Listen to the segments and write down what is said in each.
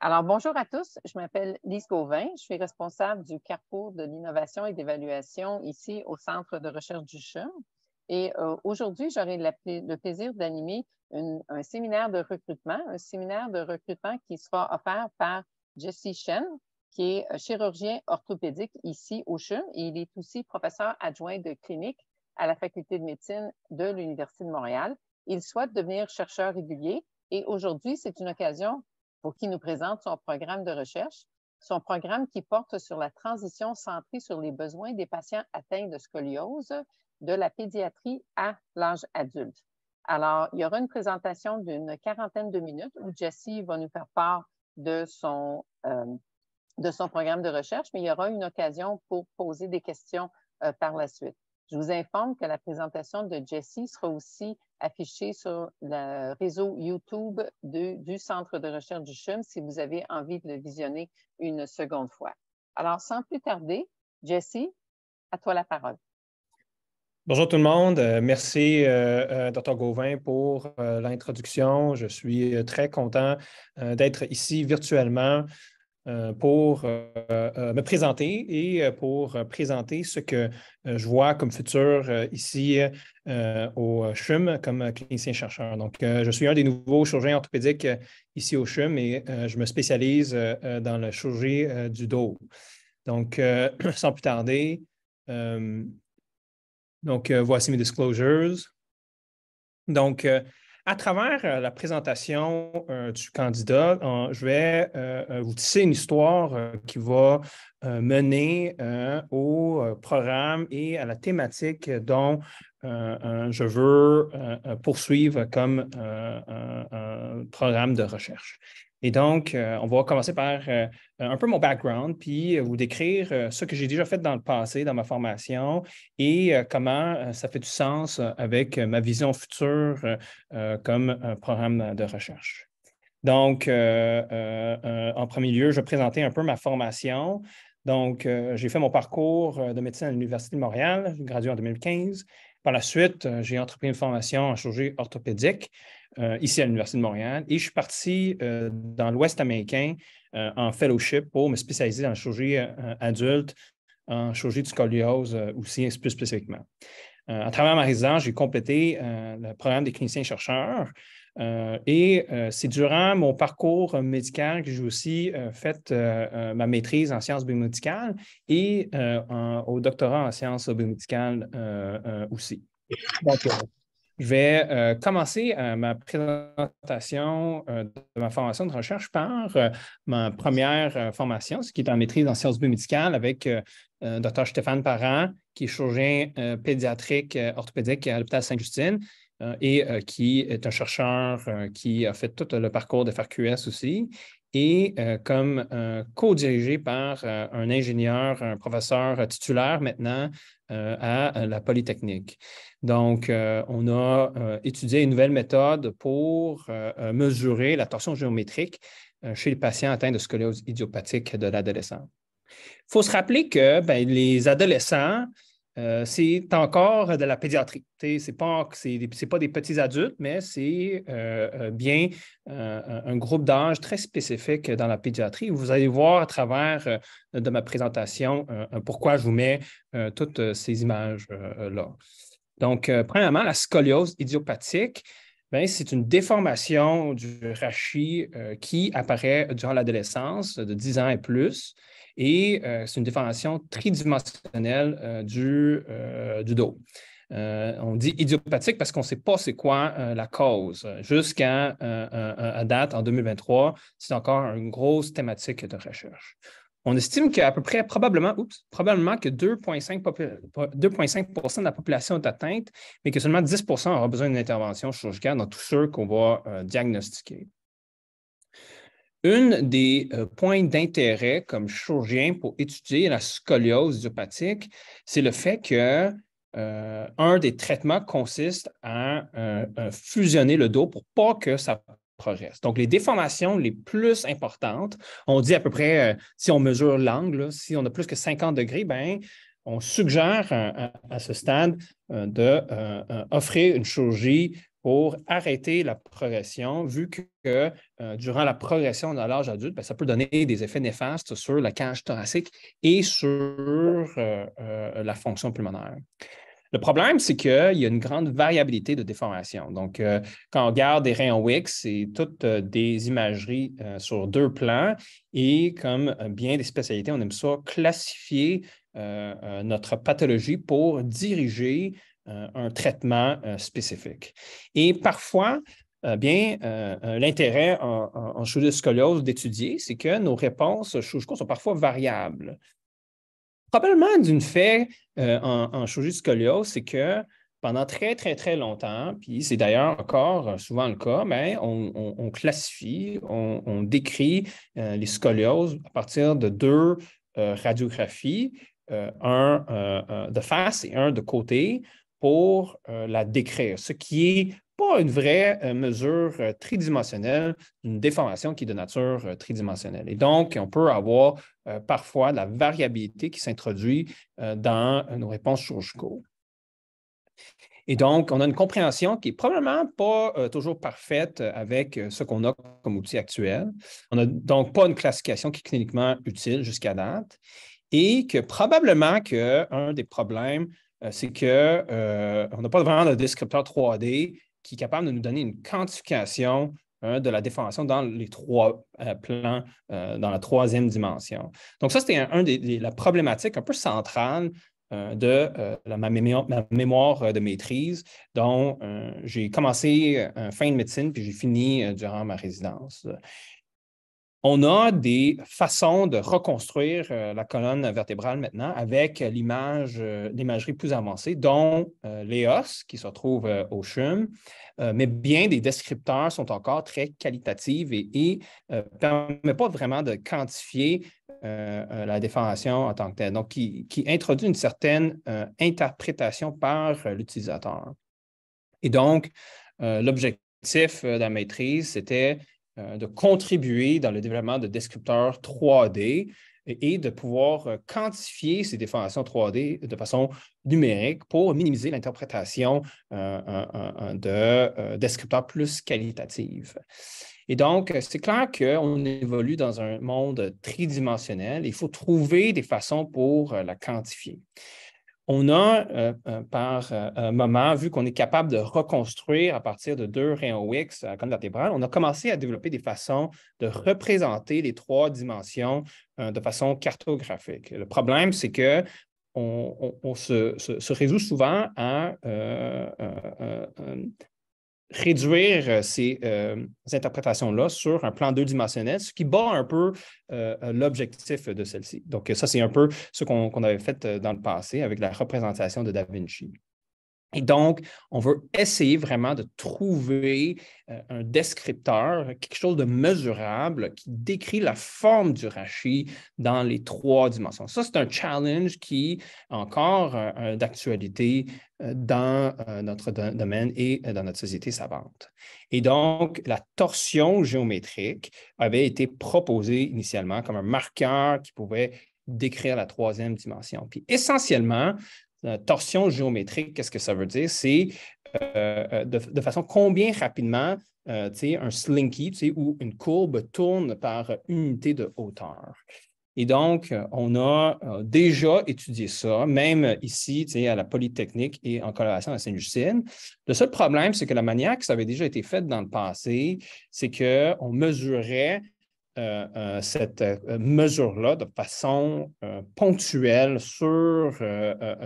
Alors, bonjour à tous. Je m'appelle Lise Gauvin. Je suis responsable du carrefour de l'innovation et d'évaluation ici au Centre de recherche du CHUM. Et euh, aujourd'hui, j'aurai le plaisir d'animer un séminaire de recrutement, un séminaire de recrutement qui sera offert par Jesse Shen, qui est euh, chirurgien orthopédique ici au CHUM. Et il est aussi professeur adjoint de clinique à la faculté de médecine de l'Université de Montréal. Il souhaite devenir chercheur régulier et aujourd'hui, c'est une occasion pour qu'il nous présente son programme de recherche, son programme qui porte sur la transition centrée sur les besoins des patients atteints de scoliose de la pédiatrie à l'âge adulte. Alors, il y aura une présentation d'une quarantaine de minutes où Jessie va nous faire part de son, euh, programme de recherche, mais il y aura une occasion pour poser des questions euh, par la suite. Je vous informe que la présentation de Jessie sera aussi affichée sur le réseau YouTube du Centre de recherche du CHUM si vous avez envie de le visionner une seconde fois. Alors, sans plus tarder, Jessie, à toi la parole. Bonjour tout le monde. Euh, merci, euh, euh, Dr. Gauvin, pour l'introduction. Je suis très content d'être ici virtuellement euh, pour euh, euh, me présenter et pour présenter ce que je vois comme futur ici au CHUM comme clinicien-chercheur. Donc, je suis un des nouveaux chirurgiens orthopédiques ici au CHUM et je me spécialise dans le chirurgie du dos. Donc, sans plus tarder, voici mes disclosures. Donc, à travers euh, la présentation euh, du candidat, euh, je vais vous tisser une histoire qui va mener au programme et à la thématique dont je veux poursuivre comme programme de recherche. Et donc, euh, on va commencer par euh, un peu mon background, puis euh, vous décrire ce que j'ai déjà fait dans le passé, dans ma formation, et comment ça fait du sens avec ma vision future comme programme de recherche. Donc, en premier lieu, je vais présenter un peu ma formation. Donc, j'ai fait mon parcours de médecine à l'Université de Montréal, gradué en 2015. Par la suite, j'ai entrepris une formation en chirurgie orthopédique. Euh, ici à l'Université de Montréal et je suis parti euh, dans l'Ouest américain euh, en fellowship pour me spécialiser dans la chirurgie adulte, en chirurgie de scoliose aussi plus spécifiquement. à travers ma résidence, j'ai complété le programme des cliniciens-chercheurs et c'est durant mon parcours médical que j'ai aussi fait ma maîtrise en sciences biomédicales et au doctorat en sciences biomédicales aussi. Je vais euh, commencer euh, ma présentation euh, de ma formation de recherche par ma première formation, ce qui est en maîtrise en sciences biomédicales avec Dr Stéphane Parent, qui est chirurgien pédiatrique orthopédique à l'hôpital saint justine et qui est un chercheur qui a fait tout le parcours de FRQS aussi et euh, comme euh, co-dirigé par euh, un ingénieur, un professeur titulaire maintenant à la Polytechnique. Donc, on a étudié une nouvelle méthode pour mesurer la torsion géométrique chez les patients atteints de scoliose idiopathique de l'adolescent. Il faut se rappeler que ben, les adolescents euh, c'est encore de la pédiatrie. Ce n'est pas, des petits adultes, mais c'est euh, euh, bien un groupe d'âge très spécifique dans la pédiatrie. Vous allez voir à travers de ma présentation pourquoi je vous mets toutes ces images-là. Donc, premièrement, la scoliose idiopathique, ben, c'est une déformation du rachis qui apparaît durant l'adolescence de 10 ans et plus. Et euh, c'est une déformation tridimensionnelle euh, euh, du, dos. on dit idiopathique parce qu'on ne sait pas c'est quoi la cause. Jusqu'à date, en 2023, c'est encore une grosse thématique de recherche. On estime qu'à peu près, probablement, probablement que 2,5 de la population est atteinte, mais que seulement 10 aura besoin d'une intervention chirurgicale dans tous ceux qu'on va diagnostiquer. Une des euh, points d'intérêt comme chirurgien pour étudier la scoliose idiopathique, c'est le fait que euh, un des traitements consiste à euh, fusionner le dos pour pas que ça progresse. Donc, les déformations les plus importantes, on dit à peu près, si on mesure l'angle, si on a plus que 50 degrés, ben, on suggère à, à ce stade d'offrir une chirurgie pour arrêter la progression, vu que euh, durant la progression dans l'âge adulte, ben, ça peut donner des effets néfastes sur la cage thoracique et sur euh, euh, la fonction pulmonaire. Le problème, c'est qu'il y a une grande variabilité de déformation. Donc, quand on regarde des rayons X, c'est toutes des imageries sur deux plans et comme bien des spécialités, on aime ça classifier notre pathologie pour diriger euh, un traitement euh, spécifique. Et parfois, euh, bien, l'intérêt en, en, scoliose d'étudier, c'est que nos réponses chirurgicaux sont parfois variables. Probablement d'une fait en, en scoliose, c'est que pendant très, très, très longtemps, puis c'est d'ailleurs encore souvent le cas, mais on, classifie, on, décrit les scolioses à partir de deux radiographies, un de face et un de côté, pour euh, la décrire, ce qui n'est pas une vraie euh, mesure euh, tridimensionnelle, une déformation qui est de nature tridimensionnelle. Et donc, on peut avoir parfois de la variabilité qui s'introduit dans nos réponses sur chirurgicaux. Et donc, on a une compréhension qui n'est probablement pas toujours parfaite avec ce qu'on a comme outil actuel. On n'a donc pas une classification qui est cliniquement utile jusqu'à date et que probablement qu'un des problèmes euh, c'est qu'on euh, n'a pas vraiment de descripteur 3D qui est capable de nous donner une quantification hein, de la déformation dans les trois euh, plans, dans la troisième dimension. Donc, ça, c'était un, des, la problématique un peu centrale de ma, mémoire, ma, mémoire, de maîtrise, dont j'ai commencé en fin de médecine, puis j'ai fini durant ma résidence. On a des façons de reconstruire euh, la colonne vertébrale maintenant avec l'image, euh, l'imagerie plus avancée, dont euh, les os qui se trouvent au CHUM, mais bien des descripteurs sont encore très qualitatifs et ne permettent pas vraiment de quantifier la déformation en tant que telle, donc qui, qui introduit une certaine interprétation par l'utilisateur. Et donc, l'objectif de la maîtrise, c'était euh, de contribuer dans le développement de descripteurs 3D et de pouvoir euh, quantifier ces déformations 3D de façon numérique pour minimiser l'interprétation euh, de descripteurs plus qualitatifs. Et donc, c'est clair qu'on évolue dans un monde tridimensionnel. Il faut trouver des façons pour la quantifier on a euh, euh, par un euh, moment, vu qu'on est capable de reconstruire à partir de deux rayons X comme on a commencé à développer des façons de représenter les trois dimensions de façon cartographique. Le problème, c'est que on, se, résout souvent à réduire euh, euh, ces, interprétations-là sur un plan deux-dimensionnel, ce qui bat un peu euh, l'objectif de celle-ci. Donc, ça, c'est un peu ce qu'on avait fait dans le passé avec la représentation de Da Vinci. Et donc, on veut essayer vraiment de trouver euh, un descripteur, quelque chose de mesurable qui décrit la forme du rachis dans les trois dimensions. Ça, c'est un challenge qui est encore euh, d'actualité euh, dans notre domaine et dans notre société savante. Et donc, la torsion géométrique avait été proposée initialement comme un marqueur qui pouvait décrire la troisième dimension. Puis essentiellement, euh, torsion géométrique, qu'est-ce que ça veut dire? C'est euh, euh, de, façon combien rapidement un slinky ou une courbe tourne par unité de hauteur. Et donc, on a déjà étudié ça, même ici, à la Polytechnique et en collaboration à saint justine Le seul problème, c'est que la manière ça avait déjà été fait dans le passé, c'est qu'on mesurait euh, euh, cette euh, mesure-là de façon ponctuelle sur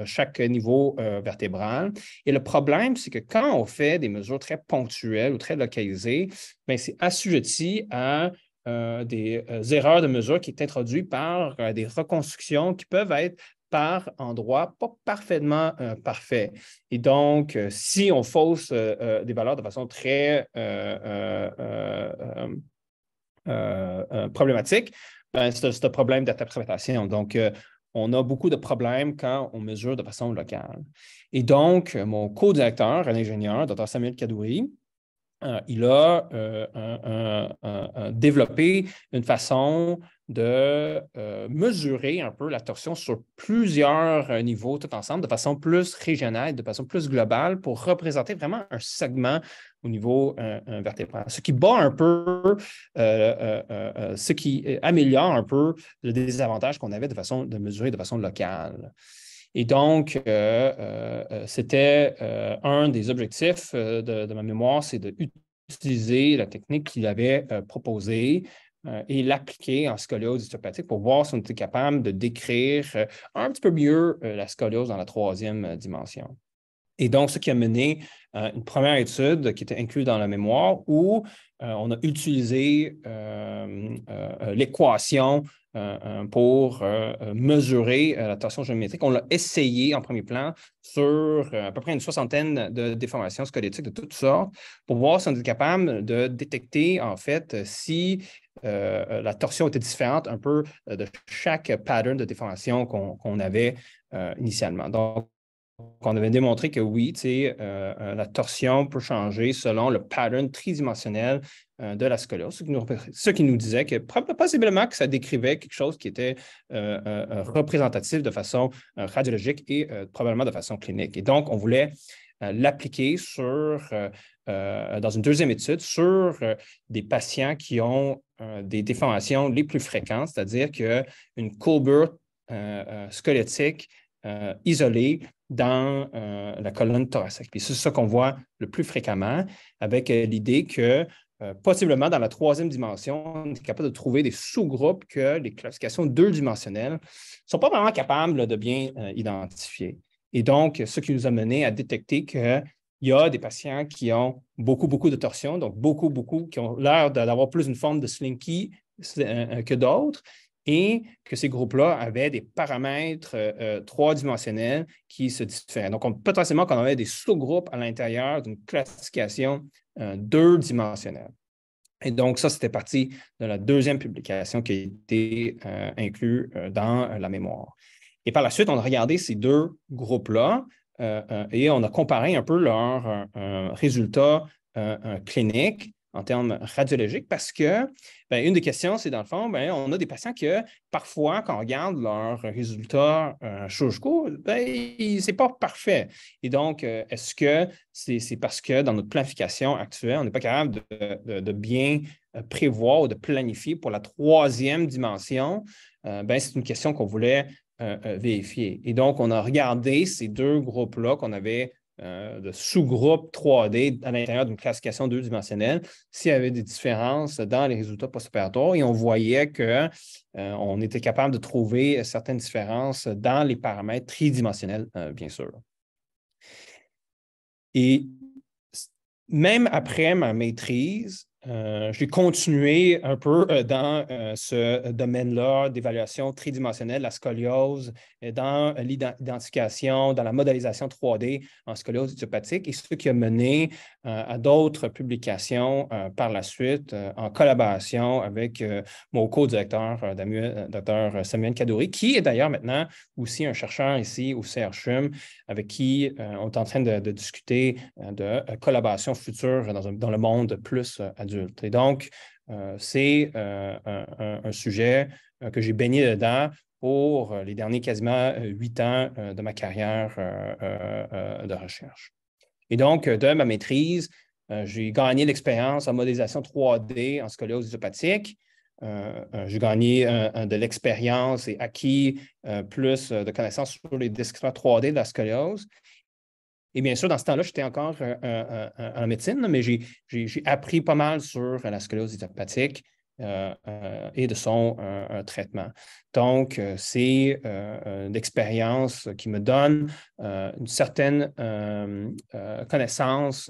chaque niveau vertébral. Et le problème, c'est que quand on fait des mesures très ponctuelles ou très localisées, ben, c'est assujetti à des erreurs de mesure qui sont introduites par des reconstructions qui peuvent être par endroits pas parfaitement parfaits. Et donc, si on fausse des valeurs de façon très euh, euh, problématique, ben, c'est un problème d'interprétation. Donc, euh, on a beaucoup de problèmes quand on mesure de façon locale. Et donc, mon co-directeur, un ingénieur, Dr Samuel Kadouri, il a développé une façon de euh, mesurer un peu la torsion sur plusieurs euh, niveaux tout ensemble, de façon plus régionale, de façon plus globale, pour représenter vraiment un segment au niveau euh, vertébral. Ce qui bat un peu, ce qui améliore un peu le désavantage qu'on avait de façon de mesurer de façon locale. Et donc, c'était un des objectifs de, ma mémoire, c'est d'utiliser la technique qu'il avait proposée euh, et l'appliquer en scoliose idiopathique pour voir si on était capable de décrire euh, un petit peu mieux euh, la scoliose dans la troisième dimension. Et donc, ce qui a mené une première étude qui était inclue dans la mémoire où on a utilisé l'équation pour mesurer la torsion géométrique. On l'a essayé en premier plan sur à peu près une soixantaine de déformations squelettiques de toutes sortes pour voir si on était capable de détecter en fait si euh, la torsion était différente un peu euh, de chaque pattern de déformation qu'on avait euh, initialement. Donc, on avait démontré que oui, la torsion peut changer selon le pattern tridimensionnel de la scoliose, ce qui, nous, ce qui nous disait que possiblement que ça décrivait quelque chose qui était représentatif de façon radiologique et probablement de façon clinique. Et donc, on voulait euh, l'appliquer sur, euh, euh, dans une deuxième étude sur des patients qui ont des déformations les plus fréquentes, c'est-à-dire qu'une courbure squelettique isolée dans la colonne thoracique. c'est ça qu'on voit le plus fréquemment avec l'idée que possiblement dans la troisième dimension, on est capable de trouver des sous-groupes que les classifications deux-dimensionnelles ne sont pas vraiment capables de bien identifier. Et donc, ce qui nous a mené à détecter qu'il y a des patients qui ont beaucoup, beaucoup de torsions, donc beaucoup, beaucoup, qui ont l'air d'avoir plus une forme de slinky que d'autres, et que ces groupes-là avaient des paramètres euh, euh, trois-dimensionnels qui se différaient. Donc, potentiellement qu'on avait des sous-groupes à l'intérieur d'une classification euh, deux-dimensionnelle. Et donc, ça, c'était parti de la deuxième publication qui a été inclue dans la mémoire. Et par la suite, on a regardé ces deux groupes-là euh, euh, et on a comparé un peu leurs euh, résultats cliniques en termes radiologiques parce que ben, une des questions, c'est dans le fond, ben, on a des patients que parfois, quand on regarde leurs résultats euh, chirurgicaux, ben, ce n'est pas parfait. Et donc, est-ce que c'est parce que dans notre planification actuelle, on n'est pas capable de, bien prévoir ou de planifier pour la troisième dimension? c'est une question qu'on voulait euh, euh, vérifier. Et donc, on a regardé ces deux groupes-là qu'on avait euh, de sous-groupes 3D à l'intérieur d'une classification deux-dimensionnelle, s'il y avait des différences dans les résultats post-opératoires. Et on voyait qu'on était capable de trouver certaines différences dans les paramètres tridimensionnels, bien sûr. Et même après ma maîtrise, euh, j'ai continué un peu euh, dans euh, ce domaine-là d'évaluation tridimensionnelle, la scoliose, et dans l'identification, dans la modélisation 3D en scoliose idiopathique, et ce qui a mené à d'autres publications par la suite en collaboration avec mon co-directeur, Dr. Samuel Kadori, qui est d'ailleurs maintenant aussi un chercheur ici au CHUM avec qui euh, on est en train de, discuter euh, de euh, collaboration future dans, le monde plus adulte. Et donc, c'est un, sujet que j'ai baigné dedans pour les derniers quasiment huit ans de ma carrière de recherche. Et donc, de ma maîtrise, j'ai gagné l'expérience en modélisation 3D en aux isopathique. Euh, euh, j'ai gagné de l'expérience et acquis euh, plus de connaissances sur les descripteurs 3D de la scoliose. Et bien sûr, dans ce temps-là, j'étais encore en médecine, mais j'ai appris pas mal sur la scoliose idiopathique, euh, euh, et de son euh, traitement. Donc, c'est une expérience qui me donne une certaine connaissance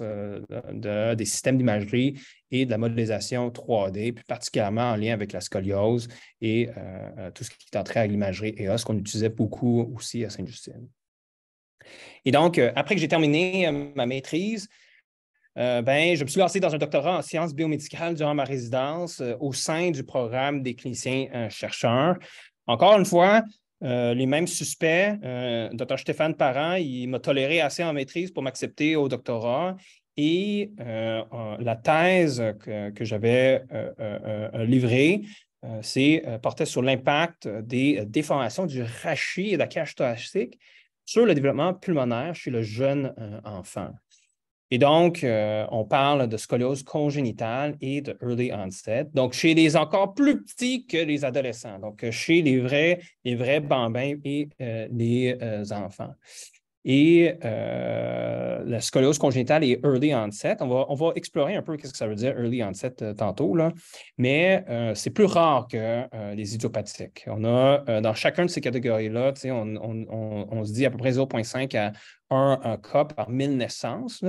des systèmes d'imagerie et de la modélisation 3D, plus particulièrement en lien avec la scoliose et tout ce qui est entré à l'imagerie EOS qu'on utilisait beaucoup aussi à Sainte-Justine. Et donc, après que j'ai terminé ma maîtrise, euh, ben, je me suis lancé dans un doctorat en sciences biomédicales durant ma résidence euh, au sein du programme des cliniciens euh, chercheurs. Encore une fois, les mêmes suspects, Dr Stéphane Parent, il m'a toléré assez en maîtrise pour m'accepter au doctorat. Et la thèse que, j'avais livrée portait sur l'impact des déformations du rachis et de la cage thoracique sur le développement pulmonaire chez le jeune enfant. Et donc, euh, on parle de scoliose congénitale et de early onset, donc chez les encore plus petits que les adolescents, donc chez les vrais, les vrais bambins et euh, les euh, enfants. Et euh, la scoliose congénitale et early onset, on va, on va explorer un peu qu'est-ce que ça veut dire early onset euh, tantôt, mais euh, c'est plus rare que les idiopathiques. On a dans chacun de ces catégories-là, on, se dit à peu près 0,5 à 1, cas par 1000 naissances.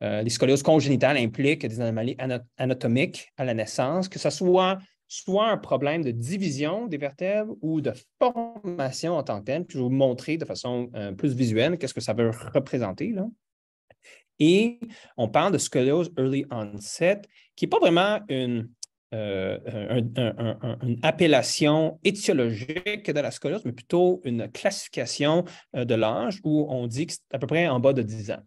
les scolioses congénitales impliquent des anomalies anatomiques à la naissance, que ce soit soit un problème de division des vertèbres ou de formation en tant que telle. Puis je vais vous montrer de façon euh, plus visuelle qu'est-ce que ça veut représenter. Et on parle de scoliose early onset, qui n'est pas vraiment euh, une, appellation étiologique de la scoliose, mais plutôt une classification euh, de l'âge où on dit que c'est à peu près en bas de 10 ans.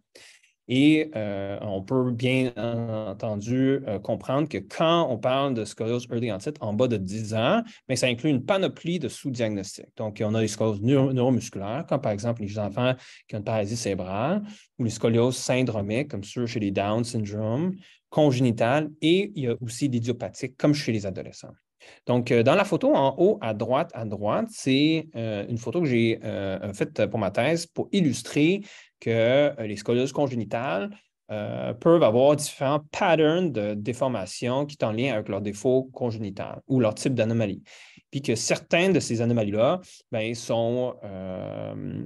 Et euh, on peut bien entendu euh, comprendre que quand on parle de scoliose early onset en bas de 10 ans, mais ben, ça inclut une panoplie de sous-diagnostics. Donc, on a les scolioses neuromusculaires, comme par exemple les enfants qui ont une paralysie cérébrale, ou les scolioses syndromiques, comme ceux chez les Down syndrome, congénitales, et il y a aussi des idiopathiques, comme chez les adolescents. Donc, euh, dans la photo en haut à droite, à droite, c'est une photo que j'ai faite pour ma thèse pour illustrer que euh, les scolioses congénitales euh, peuvent avoir différents patterns de déformation qui sont en lien avec leurs défauts congénital ou leur type d'anomalie. Puis que certaines de ces anomalies-là ben, sont euh,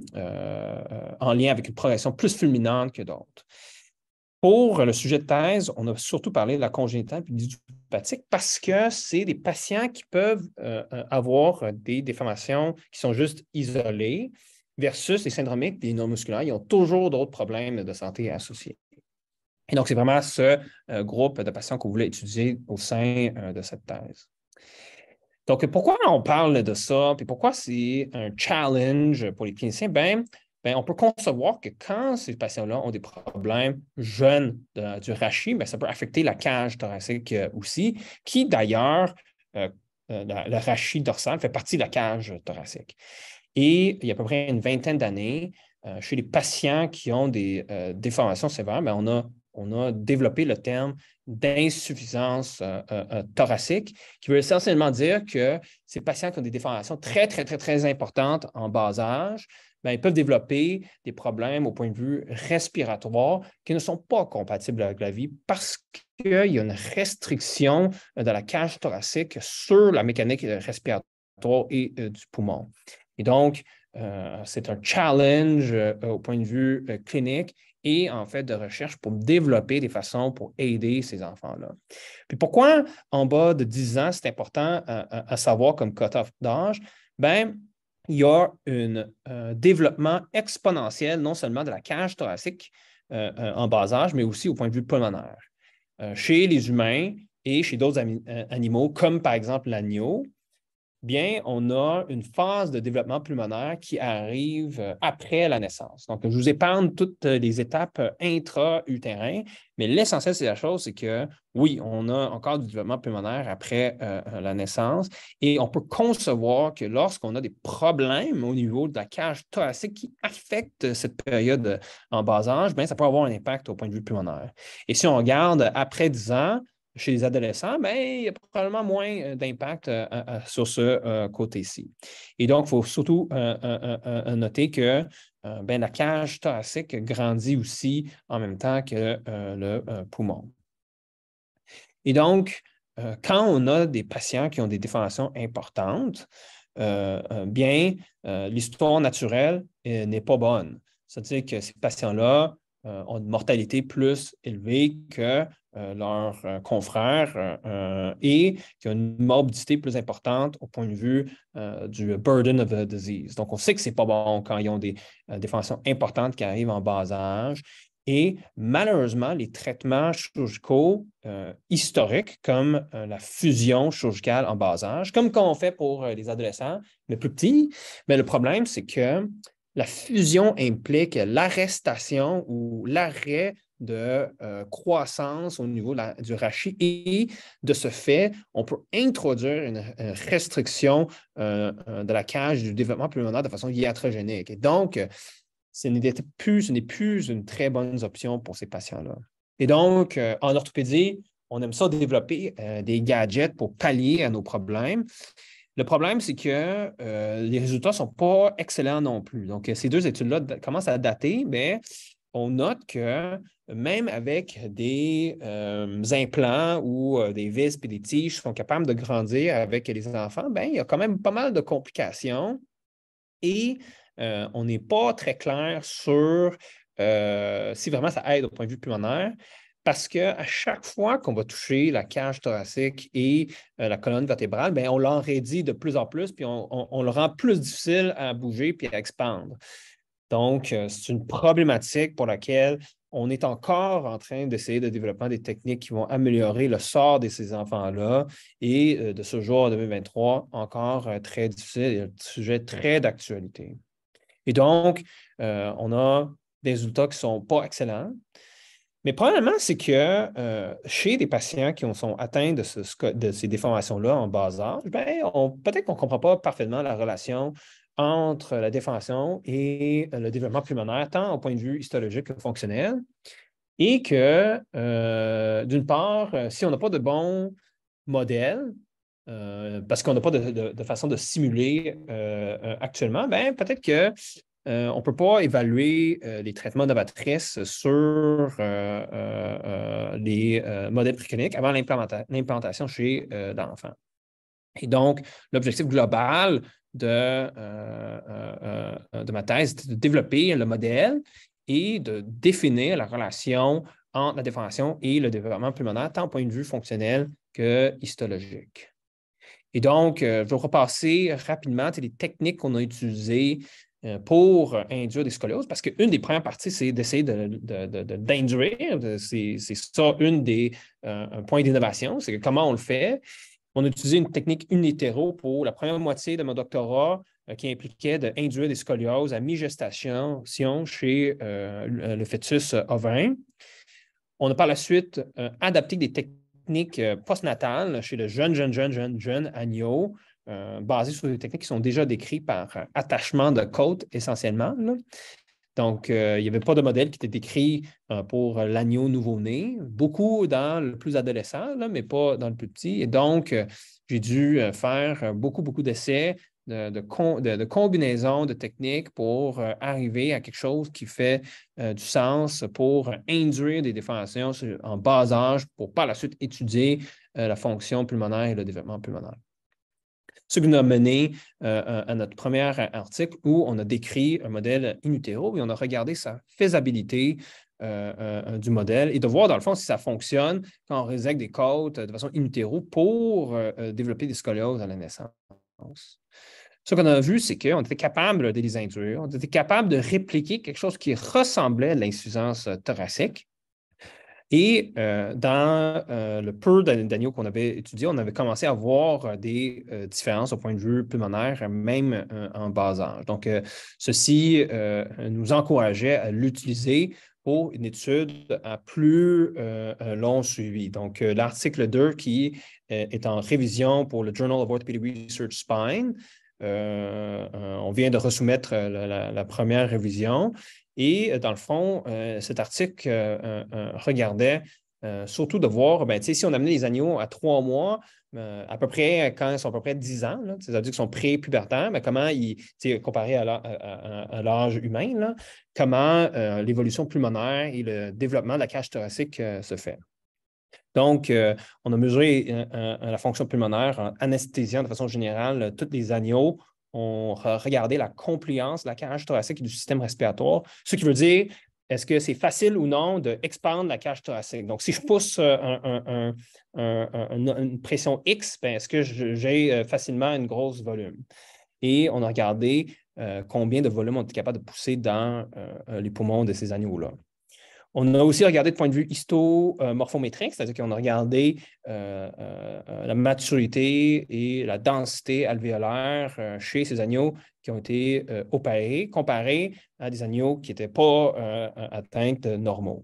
en lien avec une progression plus fulminante que d'autres. Pour le sujet de thèse, on a surtout parlé de la congénitale et du parce que c'est des patients qui peuvent avoir des déformations qui sont juste isolées, versus les syndromiques des non-musculaires, ils ont toujours d'autres problèmes de santé associés. Et donc, c'est vraiment ce euh, groupe de patients qu'on voulait étudier au sein euh, de cette thèse. Donc, pourquoi on parle de ça, puis pourquoi c'est un challenge pour les cliniciens? Bien, ben, on peut concevoir que quand ces patients-là ont des problèmes jeunes du rachis, bien, ça peut affecter la cage thoracique euh, aussi, qui d'ailleurs, le rachis dorsal fait partie de la cage thoracique. Et il y a à peu près une vingtaine d'années, euh, chez les patients qui ont des euh, déformations sévères, ben, on, a, développé le terme d'insuffisance euh, thoracique, qui veut essentiellement dire que ces patients qui ont des déformations très, très, très, très importantes en bas âge, ben, ils peuvent développer des problèmes au point de vue respiratoire qui ne sont pas compatibles avec la vie parce qu'il y a une restriction de la cage thoracique sur la mécanique respiratoire et du poumon. Et donc, euh, c'est un challenge euh, au point de vue euh, clinique et en fait de recherche pour développer des façons pour aider ces enfants-là. Puis pourquoi en bas de 10 ans, c'est important à, savoir comme cutoff off d'âge? Bien, il y a un développement exponentiel non seulement de la cage thoracique en bas âge, mais aussi au point de vue pulmonaire. chez les humains et chez d'autres animaux, comme par exemple l'agneau, bien, on a une phase de développement pulmonaire qui arrive euh, après la naissance. Donc, je vous épargne toutes euh, les étapes euh, intra-utérin, mais l'essentiel, c'est la chose, c'est que oui, on a encore du développement pulmonaire après la naissance et on peut concevoir que lorsqu'on a des problèmes au niveau de la cage thoracique qui affectent cette période en bas âge, bien, ça peut avoir un impact au point de vue pulmonaire. Et si on regarde après 10 ans, chez les adolescents, mais il y a probablement moins euh, d'impact euh, sur ce euh, côté-ci. Et donc, il faut surtout noter que ben, la cage thoracique grandit aussi en même temps que le poumon. Et donc, quand on a des patients qui ont des déformations importantes, bien, l'histoire naturelle n'est pas bonne. C'est-à-dire que ces patients-là ont une mortalité plus élevée que euh, leurs euh, confrères euh, et qui a une morbidité plus importante au point de vue du burden of the disease. Donc, on sait que ce n'est pas bon quand ils ont des déformations importantes qui arrivent en bas âge. Et malheureusement, les traitements chirurgicaux historiques, comme la fusion chirurgicale en bas âge, comme on fait pour les adolescents, les plus petits, mais le problème, c'est que la fusion implique l'arrestation ou l'arrêt de euh, croissance au niveau du rachis et de ce fait, on peut introduire une, restriction euh, de la cage du développement pulmonaire de façon iatrogénique. Et donc, ce n'est plus, plus, une très bonne option pour ces patients-là. Et donc, euh, en orthopédie, on aime ça développer des gadgets pour pallier à nos problèmes. Le problème, c'est que les résultats ne sont pas excellents non plus. Donc, ces deux études-là commencent à dater, mais on note que même avec des euh, implants ou euh, des vis et des tiges sont capables de grandir avec les enfants, ben, il y a quand même pas mal de complications et euh, on n'est pas très clair sur si vraiment ça aide au point de vue pulmonaire. Parce qu'à chaque fois qu'on va toucher la cage thoracique et la colonne vertébrale, ben, on l'enraidit de plus en plus, puis on, le rend plus difficile à bouger puis à expandre. Donc, euh, c'est une problématique pour laquelle on est encore en train d'essayer de développer des techniques qui vont améliorer le sort de ces enfants-là. Et euh, de ce jour 2023, encore euh, très difficile un sujet très d'actualité. Et donc, on a des résultats qui ne sont pas excellents. Mais probablement, c'est que chez des patients qui sont atteints de, de ces déformations-là en bas âge, ben, peut-être qu'on ne comprend pas parfaitement la relation entre la défension et euh, le développement pulmonaire, tant au point de vue histologique que fonctionnel. Et que, euh, d'une part, euh, si on n'a pas de bon modèle, parce qu'on n'a pas de, façon de simuler actuellement, ben, peut-être qu'on ne peut pas évaluer les traitements novatrices sur les modèles précliniques avant l'implantation chez l'enfant. Et donc, l'objectif global euh, euh, euh, de, ma thèse, de développer le modèle et de définir la relation entre la déformation et le développement pulmonaire, tant au point de vue fonctionnel que histologique. Et donc, je vais repasser rapidement les techniques qu'on a utilisées pour induire des scolioses, parce qu'une des premières parties, c'est d'essayer d'induire. De, de, c'est ça, une des points d'innovation, c'est comment on le fait on a utilisé une technique unitéro pour la première moitié de mon doctorat euh, qui impliquait d'induire des scolioses à mi-gestation chez euh, le fœtus euh, ovin. On a par la suite adapté des techniques postnatales chez le jeune, jeune, jeune, jeune, jeune agneau, basées sur des techniques qui sont déjà décrites par attachement de côte essentiellement. Donc, euh, il n'y avait pas de modèle qui était décrit euh, pour euh, l'agneau nouveau-né, beaucoup dans le plus adolescent, mais pas dans le plus petit. Et donc, j'ai dû faire beaucoup, beaucoup d'essais, de, combinaisons de techniques pour arriver à quelque chose qui fait du sens pour induire des déformations en bas âge pour par la suite étudier la fonction pulmonaire et le développement pulmonaire ce qui nous a mené euh, à notre premier article où on a décrit un modèle in utero et on a regardé sa faisabilité euh, euh, du modèle et de voir, dans le fond, si ça fonctionne quand on résèque des côtes de façon in utero pour développer des scolioses à la naissance. Ce qu'on a vu, c'est qu'on était capable de les induire, on était capable de répliquer quelque chose qui ressemblait à l'insuffisance thoracique, et euh, dans euh, le peu d'agneaux qu'on avait étudié, on avait commencé à voir euh, des différences au point de vue pulmonaire, même en bas âge. Donc, ceci nous encourageait à l'utiliser pour une étude à plus long suivi. Donc, l'article 2 qui est en révision pour le Journal of Orthopedic Research Spine, on vient de resoumettre la première révision et euh, dans le fond, euh, cet article euh, regardait surtout de voir, ben, si on amenait les agneaux à trois mois, à peu près quand ils sont à peu près 10 ans, c'est-à-dire qu'ils sont pré-pubertaires, mais ben, comment ils, comparé à l'âge humain, comment l'évolution pulmonaire et le développement de la cage thoracique se fait. Donc, on a mesuré la fonction pulmonaire en anesthésiant de façon générale tous les agneaux on a regardé la compliance, de la cage thoracique et du système respiratoire, ce qui veut dire est-ce que c'est facile ou non d'expandre la cage thoracique? Donc, si je pousse euh, une pression X, ben, est-ce que j'ai euh, facilement une grosse volume? Et on a regardé euh, combien de volume on est capable de pousser dans les poumons de ces animaux-là. On a aussi regardé de point de vue histomorphométrique, euh, cest c'est-à-dire qu'on a regardé euh, euh, la maturité et la densité alvéolaire chez ces agneaux qui ont été opérés, comparés à des agneaux qui n'étaient pas atteints de normaux.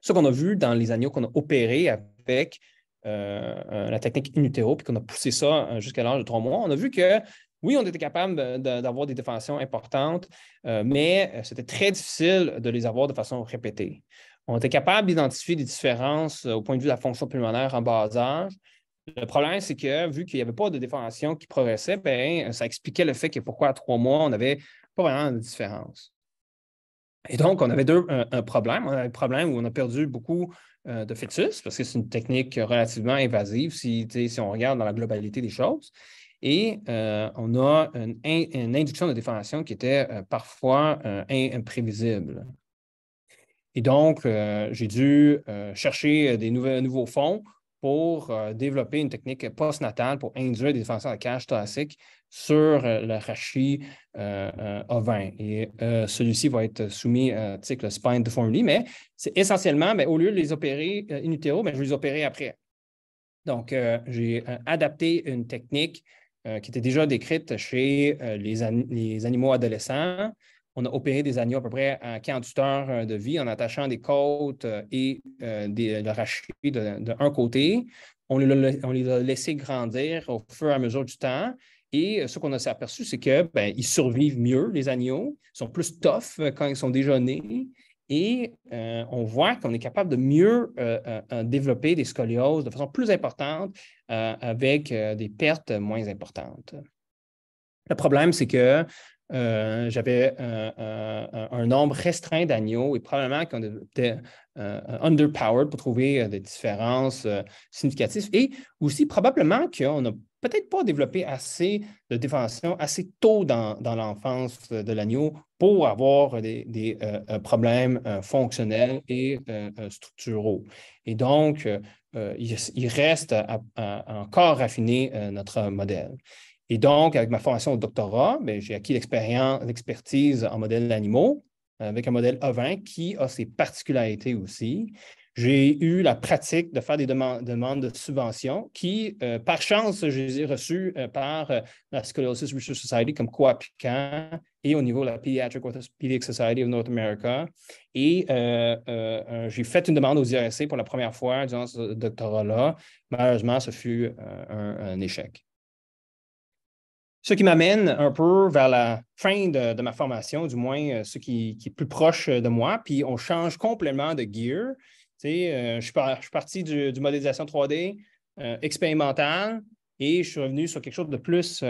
Ce qu'on a vu dans les agneaux qu'on a opérés avec la technique in utero, puis qu'on a poussé ça jusqu'à l'âge de trois mois, on a vu que oui, on était capable d'avoir des défensions importantes, euh, mais euh, c'était très difficile de les avoir de façon répétée. On était capable d'identifier des différences euh, au point de vue de la fonction pulmonaire en bas âge. Le problème, c'est que vu qu'il n'y avait pas de défension qui progressait, ben, ça expliquait le fait que pourquoi à trois mois, on n'avait pas vraiment de différence. Et donc, on avait un, problème. On avait un problème où on a perdu beaucoup de fœtus parce que c'est une technique relativement invasive si on regarde dans la globalité des choses. Et euh, on a une, induction de déformation qui était euh, parfois euh, imprévisible. Et donc, j'ai dû chercher des nouveaux fonds pour développer une technique post postnatale pour induire des déformations à la cage thoracique sur le rachis euh, ovin. Et celui-ci va être soumis à le spine deformity, mais c'est essentiellement, mais ben, au lieu de les opérer in utero, mais ben, je vais les opérer après. Donc, j'ai adapté une technique euh, qui était déjà décrite chez euh, les, les, animaux adolescents. On a opéré des agneaux à peu près à 48 heures de vie en attachant des côtes euh, et des, le rachis de, côté. On, les a laissés grandir au fur et à mesure du temps. Et ce qu'on a aperçu, c'est qu'ils ben, survivent mieux, les agneaux, ils sont plus tough quand ils sont déjà nés et euh, on voit qu'on est capable de mieux euh, euh, développer des scolioses de façon plus importante avec des pertes moins importantes. Le problème, c'est que euh, j'avais euh, euh, un nombre restreint d'agneaux et probablement qu'on était underpowered pour trouver des différences significatives. Et aussi, probablement qu'on n'a peut-être pas développé assez de défension assez tôt dans, l'enfance de l'agneau pour avoir des, problèmes fonctionnels et structuraux. Et donc, il, reste encore raffiner notre modèle. Et donc, avec ma formation au doctorat, ben, j'ai acquis l'expérience, l'expertise en modèle d'animaux avec un modèle ovin qui a ses particularités aussi. J'ai eu la pratique de faire des demandes, de subventions qui, euh, par chance, je les ai reçues euh, par euh, la Scoliosis Research Society comme co et au niveau de la Pediatric Orthopedic Society of North America. Et j'ai fait une demande aux IRSC pour la première fois durant ce doctorat-là. Malheureusement, ce fut un échec. Ce qui m'amène un peu vers la fin de, ma formation, du moins euh, ce qui, est plus proche euh, de moi. Puis on change complètement de gear. Tu euh, je, suis parti du, modélisation 3D expérimentale et je suis revenu sur quelque chose de plus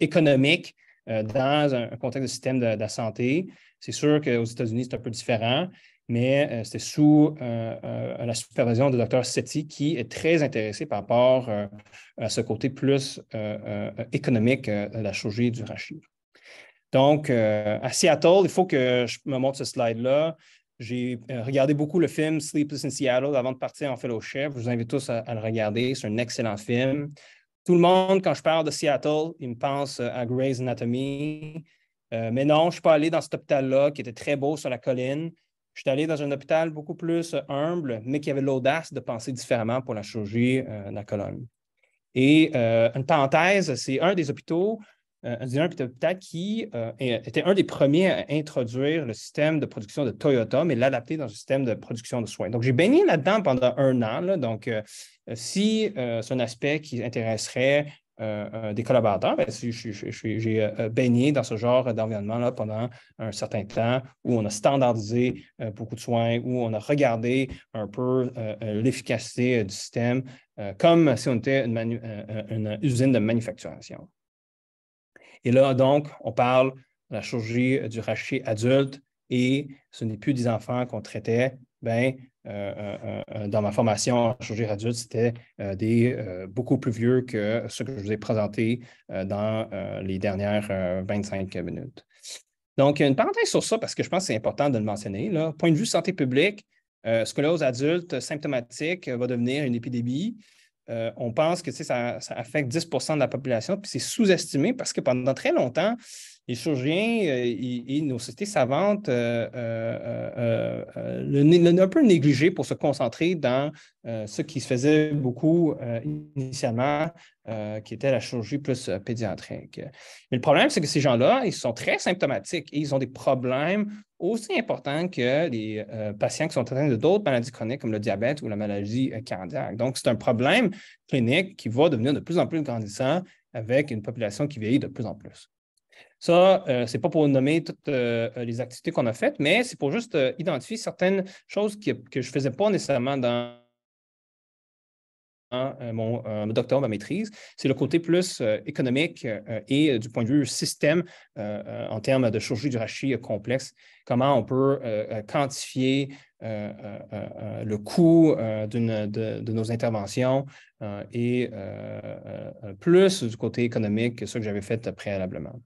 économique dans un contexte de système de, de la santé. C'est sûr qu'aux États-Unis, c'est un peu différent mais euh, c'était sous euh, euh, la supervision du docteur Setti qui est très intéressé par rapport à ce côté plus économique de la chirurgie du rachis. Donc, à Seattle, il faut que je me montre ce slide-là. J'ai regardé beaucoup le film Sleepless in Seattle avant de partir en fellowship. Je vous invite tous à, le regarder. C'est un excellent film. Tout le monde, quand je parle de Seattle, il me pense à Grey's Anatomy. mais non, je ne suis pas allé dans cet hôpital-là qui était très beau sur la colline. Je suis allé dans un hôpital beaucoup plus euh, humble, mais qui avait l'audace de penser différemment pour la chirurgie euh, de la colonne. Et euh, une parenthèse, c'est un des hôpitaux, un des hôpitaux qui était un des premiers à introduire le système de production de Toyota, mais l'adapter dans un système de production de soins. Donc, j'ai baigné là-dedans pendant un an. donc, si c'est un aspect qui intéresserait euh, des collaborateurs, ben, j'ai euh, baigné dans ce genre d'environnement-là pendant un certain temps où on a standardisé euh, beaucoup de soins, où on a regardé un peu l'efficacité du système comme si on était une, usine de manufacturation. Et là, donc, on parle de la chirurgie du rachis adulte et ce n'est plus des enfants qu'on traitait. Bien, euh, euh, euh, dans ma formation en chirurgie adulte, c'était des beaucoup plus vieux que ce que je vous ai présenté dans les dernières 25 minutes. Donc, une parenthèse sur ça, parce que je pense que c'est important de le mentionner. Point de vue santé publique, scolose adulte symptomatique va devenir une épidémie. on pense que ça, ça affecte 10 de la population, puis c'est sous-estimé parce que pendant très longtemps, les chirurgiens et, euh, nos sociétés savantes, euh, euh, l'ont un peu négligé pour se concentrer dans ce qui se faisait beaucoup initialement, qui était la chirurgie plus pédiatrique. Mais le problème, c'est que ces gens-là, ils sont très symptomatiques et ils ont des problèmes aussi importants que les patients qui sont atteints de d'autres maladies chroniques comme le diabète ou la maladie cardiaque. Donc, c'est un problème clinique qui va devenir de plus en plus grandissant avec une population qui vieillit de plus en plus. Ça, ce euh, c'est pas pour nommer toutes euh, euh, les activités qu'on a faites, mais c'est pour juste identifier certaines choses que je ne faisais pas nécessairement dans mon, doctorat, ma maîtrise. C'est le côté plus économique et du point de vue système en termes de chirurgie du rachis complexe. Comment on peut quantifier le coût de, de, nos interventions et plus du côté économique que ce que j'avais fait préalablement.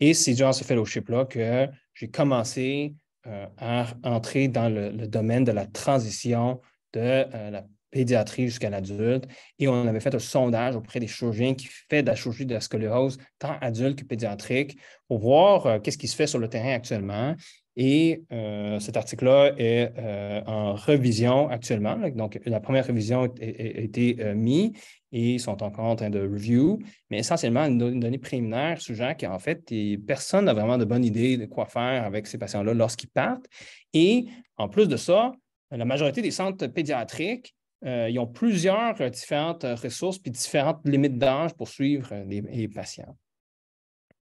Et c'est durant ce fellowship-là que j'ai commencé euh, à entrer dans le, domaine de la transition de euh, la pédiatrie jusqu'à l'adulte. Et on avait fait un sondage auprès des chirurgiens qui fait de la chirurgie de la scoliose, tant adulte que pédiatrique, pour voir euh, qu'est-ce qui se fait sur le terrain actuellement. Et cet article-là est en revision actuellement. Donc, la première révision a été mise et sont encore en train de review, mais essentiellement une, donnée préliminaire suggère qu'en fait, personne n'a vraiment de bonne idée de quoi faire avec ces patients-là lorsqu'ils partent. Et en plus de ça, la majorité des centres pédiatriques, euh, ils ont plusieurs différentes ressources puis différentes limites d'âge pour suivre euh, les patients.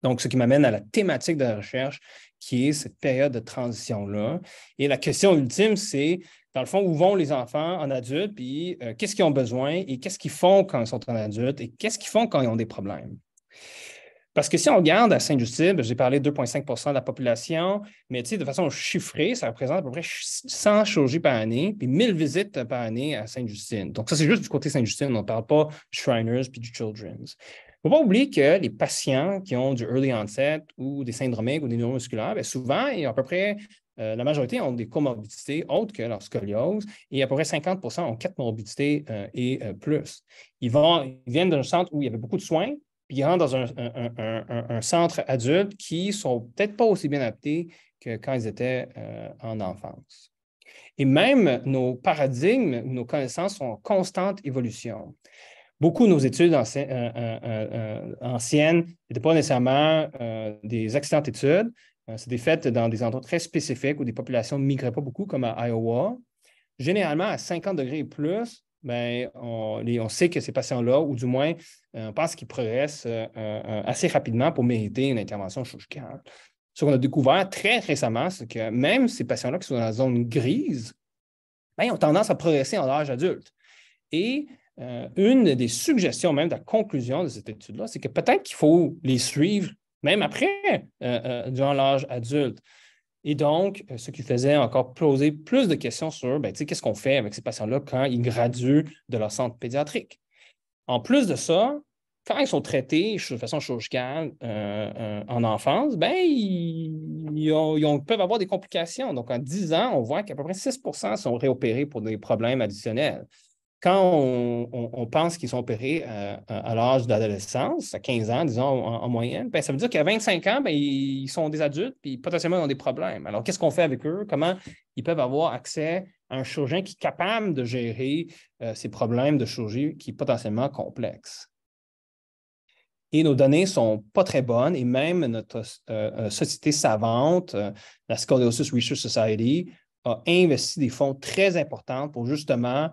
Donc, ce qui m'amène à la thématique de la recherche, qui est cette période de transition-là. Et la question ultime, c'est dans le fond, où vont les enfants en adultes puis euh, qu'est-ce qu'ils ont besoin et qu'est-ce qu'ils font quand ils sont en adultes et qu'est-ce qu'ils font quand ils ont des problèmes. Parce que si on regarde à saint justine ben, j'ai parlé de 2,5 de la population, mais de façon chiffrée, ça représente à peu près 100 chirurgies par année, puis 1000 visites par année à saint justine Donc, ça, c'est juste du côté saint justine on ne parle pas du Shriners puis du Children's. Il ne faut pas oublier que les patients qui ont du early onset ou des syndromiques ou des neuromusculaires, ben, souvent, ils ont à peu près euh, la majorité ont des comorbidités autres que leur scoliose et à peu près 50 ont quatre morbidités euh, et euh, plus. Ils, vont, viennent d'un centre où il y avait beaucoup de soins, puis ils rentrent dans un, centre adulte qui ne sont peut-être pas aussi bien adaptés que quand ils étaient en enfance. Et même nos paradigmes ou nos connaissances sont en constante évolution beaucoup de nos études anciennes n'étaient pas nécessairement des excellentes études, euh, C'était fait dans des endroits très spécifiques où des populations ne migraient pas beaucoup, comme à Iowa. Généralement, à 50 degrés et plus, ben, on, sait que ces patients-là, ou du moins, euh, on pense qu'ils progressent euh, assez rapidement pour mériter une intervention chirurgicale. Ce qu'on a découvert très récemment, c'est que même ces patients-là qui sont dans la zone grise, ils ben, ont tendance à progresser en l'âge adulte. Et une des suggestions, même de la conclusion de cette étude-là, c'est que peut-être qu'il faut les suivre même après, euh, euh, durant l'âge adulte. Et donc, euh, ce qui faisait encore poser plus de questions sur ben, qu'est-ce qu'on fait avec ces patients-là quand ils graduent de leur centre pédiatrique. En plus de ça, quand ils sont traités de façon chirurgicale en enfance, ben, ils, peuvent avoir des complications. Donc, en 10 ans, on voit qu'à peu près 6 sont réopérés pour des problèmes additionnels quand on, pense qu'ils sont opérés euh, à, l'âge d'adolescence, à 15 ans, disons, en, moyenne, ben, ça veut dire qu'à 25 ans, ben, ils sont des adultes puis potentiellement ils ont des problèmes. Alors, qu'est-ce qu'on fait avec eux? Comment ils peuvent avoir accès à un chirurgien qui est capable de gérer euh, ces problèmes de chirurgie qui est potentiellement complexe? Et nos données ne sont pas très bonnes, et même notre euh, société savante, la Scoliosis Research Society, a investi des fonds très importants pour justement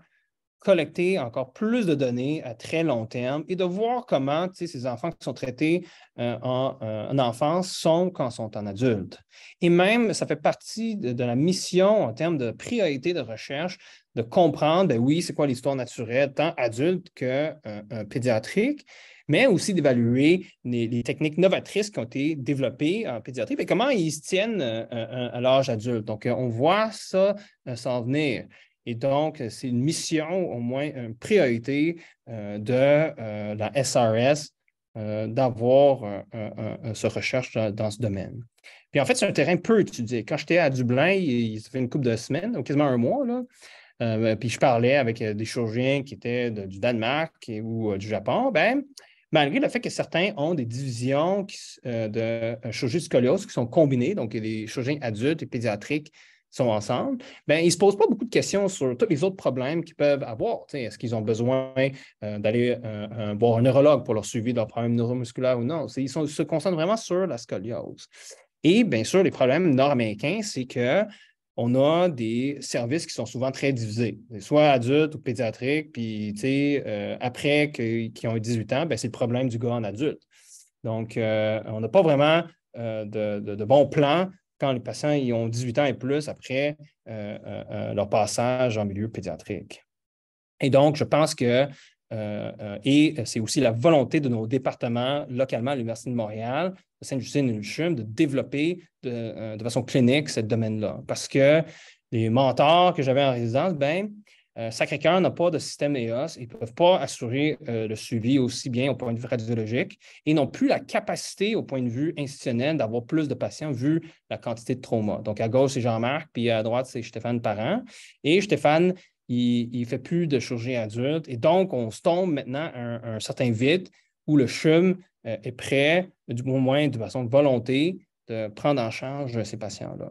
collecter encore plus de données à très long terme et de voir comment ces enfants qui sont traités euh, euh, en, enfance sont quand sont en adulte. Et même, ça fait partie de, la mission en termes de priorité de recherche de comprendre, ben oui, c'est quoi l'histoire naturelle, tant adulte que euh, pédiatrique, mais aussi d'évaluer les, techniques novatrices qui ont été développées en pédiatrie et comment ils se tiennent à l'âge adulte. Donc, on voit ça s'en venir. Et donc, c'est une mission, au moins une priorité euh, de euh, la SRS euh, d'avoir ce recherche dans, ce domaine. Puis en fait, c'est un terrain peu étudié. Quand j'étais à Dublin, il, ça fait une couple de semaines, ou quasiment un mois, puis je parlais avec des chirurgiens qui étaient du Danemark ou du Japon, ben, malgré le fait que certains ont des divisions de chirurgie de qui sont combinées, donc il y des chirurgiens adultes et pédiatriques sont ensemble, ben, ils ne se posent pas beaucoup de questions sur tous les autres problèmes qu'ils peuvent avoir. Est-ce qu'ils ont besoin euh, d'aller euh, voir un neurologue pour leur suivi de leurs problèmes neuromusculaires ou non? Ils, se concentrent vraiment sur la scoliose. Et bien sûr, les problèmes nord-américains, c'est qu'on a des services qui sont souvent très divisés, soit adultes ou pédiatriques, puis euh, après qu'ils qu ont 18 ans, ben, c'est le problème du gars en adulte. Donc, on n'a pas vraiment de, de bons plans quand les patients ont 18 ans et plus après euh, euh, euh, leur passage en milieu pédiatrique. Et donc, je pense que et c'est aussi la volonté de nos départements localement à l'Université de Montréal, de Sainte-Justine et de de développer de, façon clinique ce domaine-là. Parce que les mentors que j'avais en résidence, ben, Sacré-Cœur euh, n'a pas de système EOS, ils ne peuvent pas assurer euh, le suivi aussi bien au point de vue radiologique et n'ont plus la capacité au point de vue institutionnel d'avoir plus de patients vu la quantité de trauma. Donc, à gauche, c'est Jean-Marc, puis à droite, c'est Stéphane Parent. Et Stéphane, il ne fait plus de chirurgie adulte. Et donc, on se tombe maintenant à un, certain vide où le CHUM euh, est prêt, du moins de façon de volonté, de prendre en charge ces patients-là.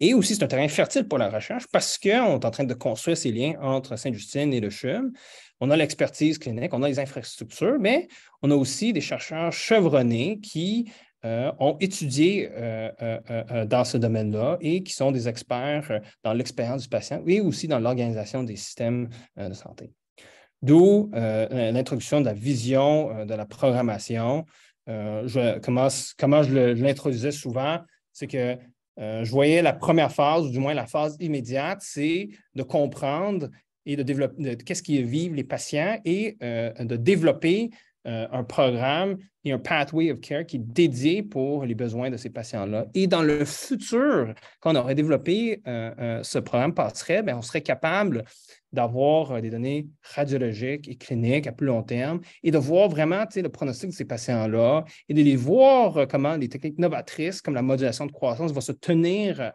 Et aussi, c'est un terrain fertile pour la recherche parce qu'on est en train de construire ces liens entre saint justine et le CHUM. On a l'expertise clinique, on a les infrastructures, mais on a aussi des chercheurs chevronnés qui euh, ont étudié euh, euh, dans ce domaine-là et qui sont des experts dans l'expérience du patient et aussi dans l'organisation des systèmes de santé. D'où l'introduction de la vision, de la programmation. comment je l'introduisais souvent, c'est que euh, je voyais la première phase, ou du moins la phase immédiate, c'est de comprendre et de développer qu'est-ce qui vivent les patients et euh, de développer euh, un programme et un pathway of care qui est dédié pour les besoins de ces patients-là. Et dans le futur, quand on aurait développé euh, euh, ce programme passerait, ben, on serait capable d'avoir des données radiologiques et cliniques à plus long terme et de voir vraiment le pronostic de ces patients-là et de les voir comment les techniques novatrices comme la modulation de croissance vont se tenir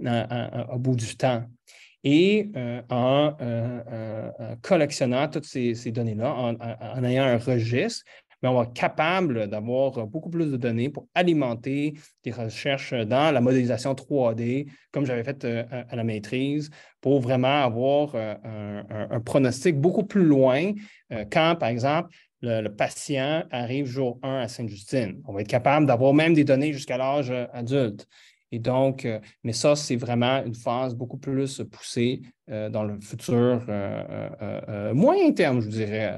au bout du temps et euh, euh, euh, en, collectionnant toutes ces, données-là, en, ayant un registre, mais ben, on va être capable d'avoir beaucoup plus de données pour alimenter des recherches dans la modélisation 3D, comme j'avais fait à la maîtrise, pour vraiment avoir un, pronostic beaucoup plus loin quand, par exemple, le, patient arrive jour 1 à Sainte-Justine. On va être capable d'avoir même des données jusqu'à l'âge adulte. Et donc, euh, mais ça, c'est vraiment une phase beaucoup plus poussée euh, dans le futur euh, moyen terme, je vous dirais,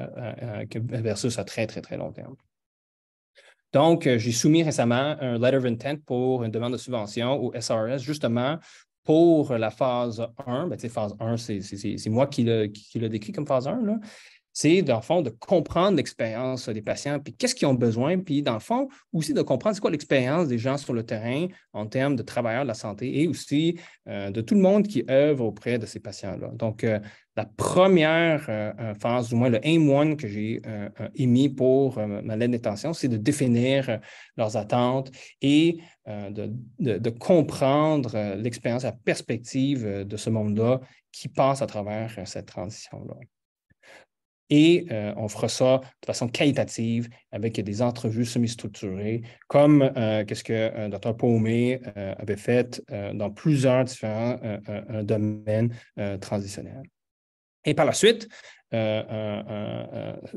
versus à très, très, très long terme. Donc, j'ai soumis récemment un letter of intent pour une demande de subvention au SRS, justement pour la phase 1. Ben, c'est phase 1, c'est moi qui l'ai décrit comme phase 1. Là c'est dans le fond de comprendre l'expérience des patients, puis qu'est-ce qu'ils ont besoin, puis dans le fond aussi de comprendre c'est quoi l'expérience des gens sur le terrain en termes de travailleurs de la santé et aussi euh, de tout le monde qui œuvre auprès de ces patients-là. Donc, euh, la première euh, phase, du moins le aim one » que j'ai émis pour ma lettre d'intention, c'est de définir leurs attentes et de, comprendre l'expérience, la perspective de ce monde-là qui passe à travers cette transition-là. Et euh, on fera ça de façon qualitative avec des entrevues semi-structurées, comme euh, qu'est-ce que euh, Dr. Paumé avait fait dans plusieurs différents domaines transitionnels. Et par la suite,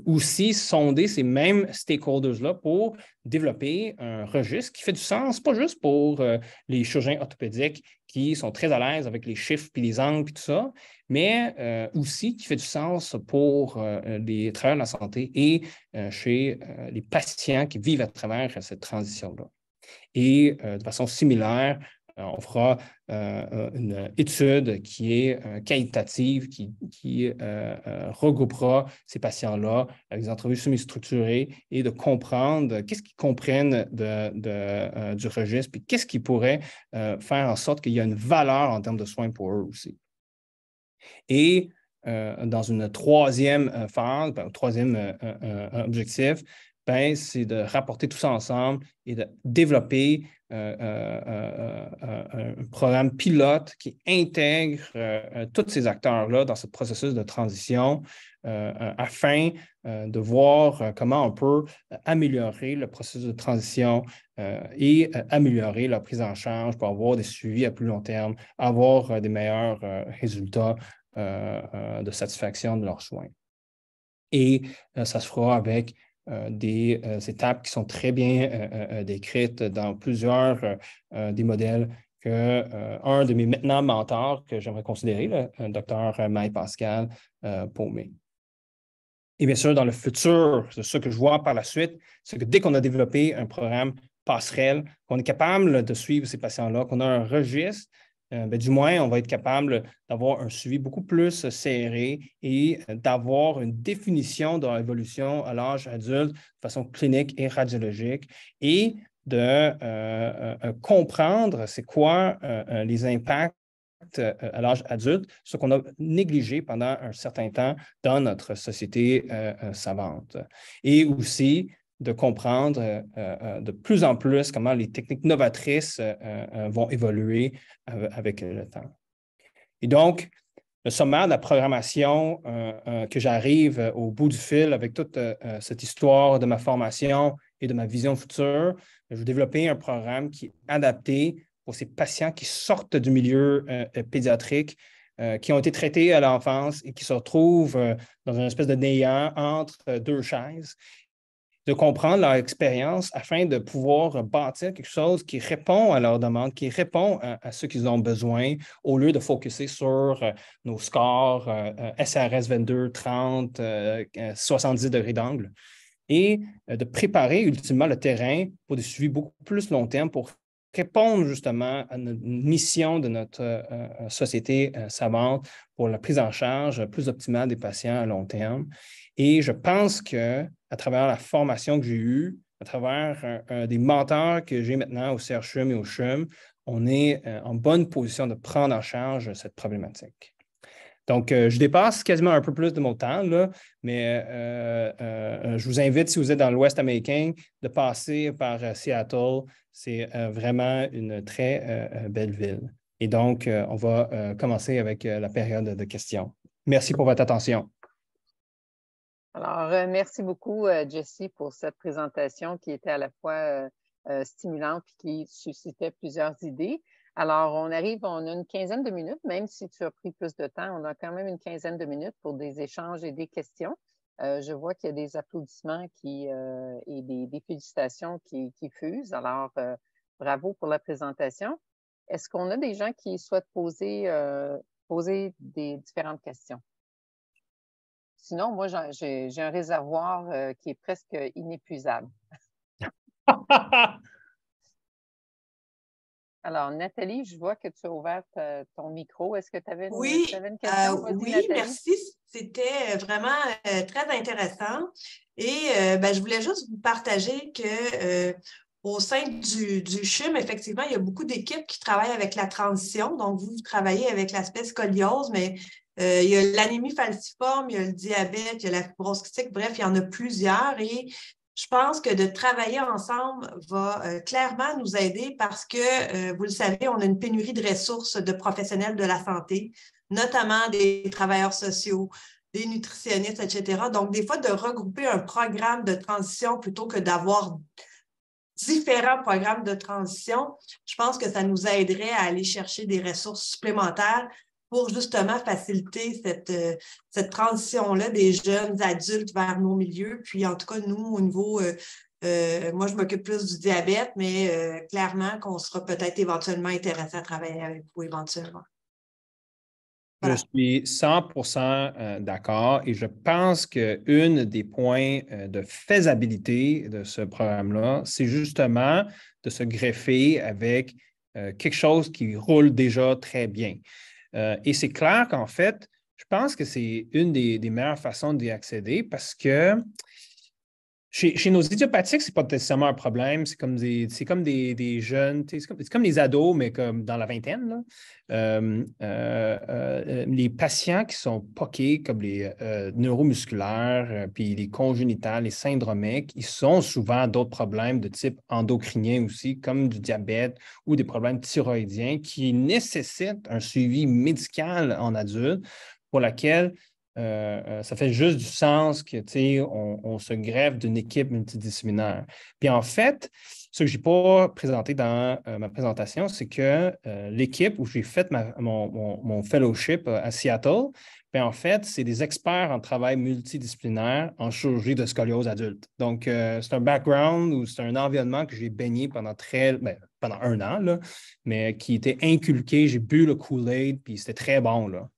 aussi sonder ces mêmes stakeholders-là pour développer un registre qui fait du sens, pas juste pour les chirurgiens orthopédiques qui sont très à l'aise avec les chiffres puis les angles puis tout ça, mais euh, aussi qui fait du sens pour les euh, euh, travailleurs de la santé et chez les patients qui vivent à travers cette transition-là. Et de façon similaire, on fera une étude qui est qualitative, qui, regroupera ces patients-là avec des entrevues semi-structurées et de comprendre qu'est-ce qu'ils comprennent du registre, et qu'est-ce qui pourrait faire en sorte qu'il y a une valeur en termes de soins pour eux aussi. Et euh, dans une troisième euh, phase, un ben, troisième euh, objectif, ben, c'est de rapporter tout ça ensemble et de développer un programme pilote qui intègre tous ces acteurs-là dans ce processus de transition euh, afin euh, de voir euh, comment on peut améliorer le processus de transition et améliorer la prise en charge pour avoir des suivis à plus long terme, avoir des meilleurs résultats de satisfaction de leurs soins. Et ça se fera avec des étapes qui sont très bien décrites dans plusieurs des modèles que un de mes maintenant mentors que j'aimerais considérer, le, docteur Maï Pascal euh, et bien sûr, dans le futur, c'est ce que je vois par la suite, c'est que dès qu'on a développé un programme passerelle, qu'on est capable de suivre ces patients-là, qu'on a un registre, euh, ben, du moins, on va être capable d'avoir un suivi beaucoup plus serré et euh, d'avoir une définition de l'évolution à l'âge adulte de façon clinique et radiologique et de euh, comprendre c'est quoi les impacts euh, à l'âge adulte, ce qu'on a négligé pendant un certain temps dans notre société euh, euh, savante. Et aussi de comprendre de plus en plus comment les techniques novatrices vont évoluer avec le temps. Et donc, le sommaire de la programmation que j'arrive au bout du fil avec toute cette histoire de ma formation et de ma vision future, je vais développer un programme qui est adapté pour ces patients qui sortent du milieu euh, pédiatrique, euh, qui ont été traités à l'enfance et qui se retrouvent euh, dans une espèce de néant entre deux chaises de comprendre leur expérience afin de pouvoir bâtir quelque chose qui répond à leurs demandes, qui répond à, ce qu'ils ont besoin, au lieu de focuser sur nos scores SRS 22, 30, 70 degrés d'angle, et de préparer ultimement le terrain pour des suivis beaucoup plus long terme pour répondre justement à notre mission de notre euh, euh, société euh, savante pour la prise en charge plus optimale des patients à long terme. Et je pense que à travers la formation que j'ai eue, à travers des mentors que j'ai maintenant au CRCHUM et au CHUM, on est en bonne position de prendre en charge cette problématique. Donc, euh, je dépasse quasiment un peu plus de mon temps, là, mais euh, euh, je vous invite, si vous êtes dans l'Ouest américain, de passer par Seattle. C'est vraiment une très belle ville. Et donc, on va commencer avec la période de questions. Merci pour votre attention. Alors, merci beaucoup, Jesse, pour cette présentation qui était à la fois stimulante et qui suscitait plusieurs idées. Alors, on arrive, on a une quinzaine de minutes, même si tu as pris plus de temps, on a quand même une quinzaine de minutes pour des échanges et des questions. Euh, je vois qu'il y a des applaudissements qui, euh, et des, des, félicitations qui, fusent. Alors, euh, bravo pour la présentation. Est-ce qu'on a des gens qui souhaitent poser, poser des différentes questions? Sinon, moi, j'ai un réservoir qui est presque inépuisable. Alors, Nathalie, je vois que tu as ouvert ton micro. Est-ce que tu avais, oui, avais, une question? Euh, oui, merci. C'était euh, vraiment euh, très intéressant. Et ben, je voulais juste vous partager que au sein du, du CHUM, effectivement, il y a beaucoup d'équipes qui travaillent avec la transition. Donc, vous, travaillez avec l'aspect scoliose, mais il y a l'anémie falciforme, il y a le diabète, il y a la fibrose bref, il y en a plusieurs. Et je pense que de travailler ensemble va euh, clairement nous aider parce que, euh, vous le savez, on a une pénurie de ressources de professionnels de la santé, notamment des travailleurs sociaux, des nutritionnistes, etc. Donc, des fois, de regrouper un programme de transition plutôt que d'avoir différents programmes de transition, je pense que ça nous aiderait à aller chercher des ressources supplémentaires pour justement faciliter euh, cette, transition-là des jeunes adultes vers nos milieux. Puis en tout cas, nous, au niveau, euh, euh, moi, je m'occupe plus du diabète, mais clairement qu'on sera peut-être éventuellement intéressé à travailler avec vous éventuellement. Je suis 100% d'accord et je pense une des points de faisabilité de ce programme-là, c'est justement de se greffer avec quelque chose qui roule déjà très bien. Euh, et c'est clair qu'en fait, je pense que c'est une des meilleures façons d'y accéder parce que chez, nos idiopathiques, ce n'est pas nécessairement un problème. C'est comme des, c'est comme des, jeunes, c'est comme, les des ados, mais comme dans la vingtaine. Euh, euh, euh, les patients qui sont poqués, comme les neuromusculaires, puis les congénitales, les syndromiques, ils sont souvent d'autres problèmes de type endocrinien aussi, comme du diabète ou des problèmes thyroïdiens qui nécessitent un suivi médical en adulte pour laquelle euh, euh, ça fait juste du sens que, on, se greffe d'une équipe multidisciplinaire. Puis en fait, ce que je n'ai pas présenté dans euh, ma présentation, c'est que l'équipe où j'ai fait mon, fellowship à Seattle, bien en fait, c'est des experts en travail multidisciplinaire en chirurgie de scoliose adulte. Donc, c'est un background ou c'est un environnement que j'ai baigné pendant ben, pendant un an, mais qui était inculqué. J'ai bu le Kool-Aid, puis c'était très bon. Là.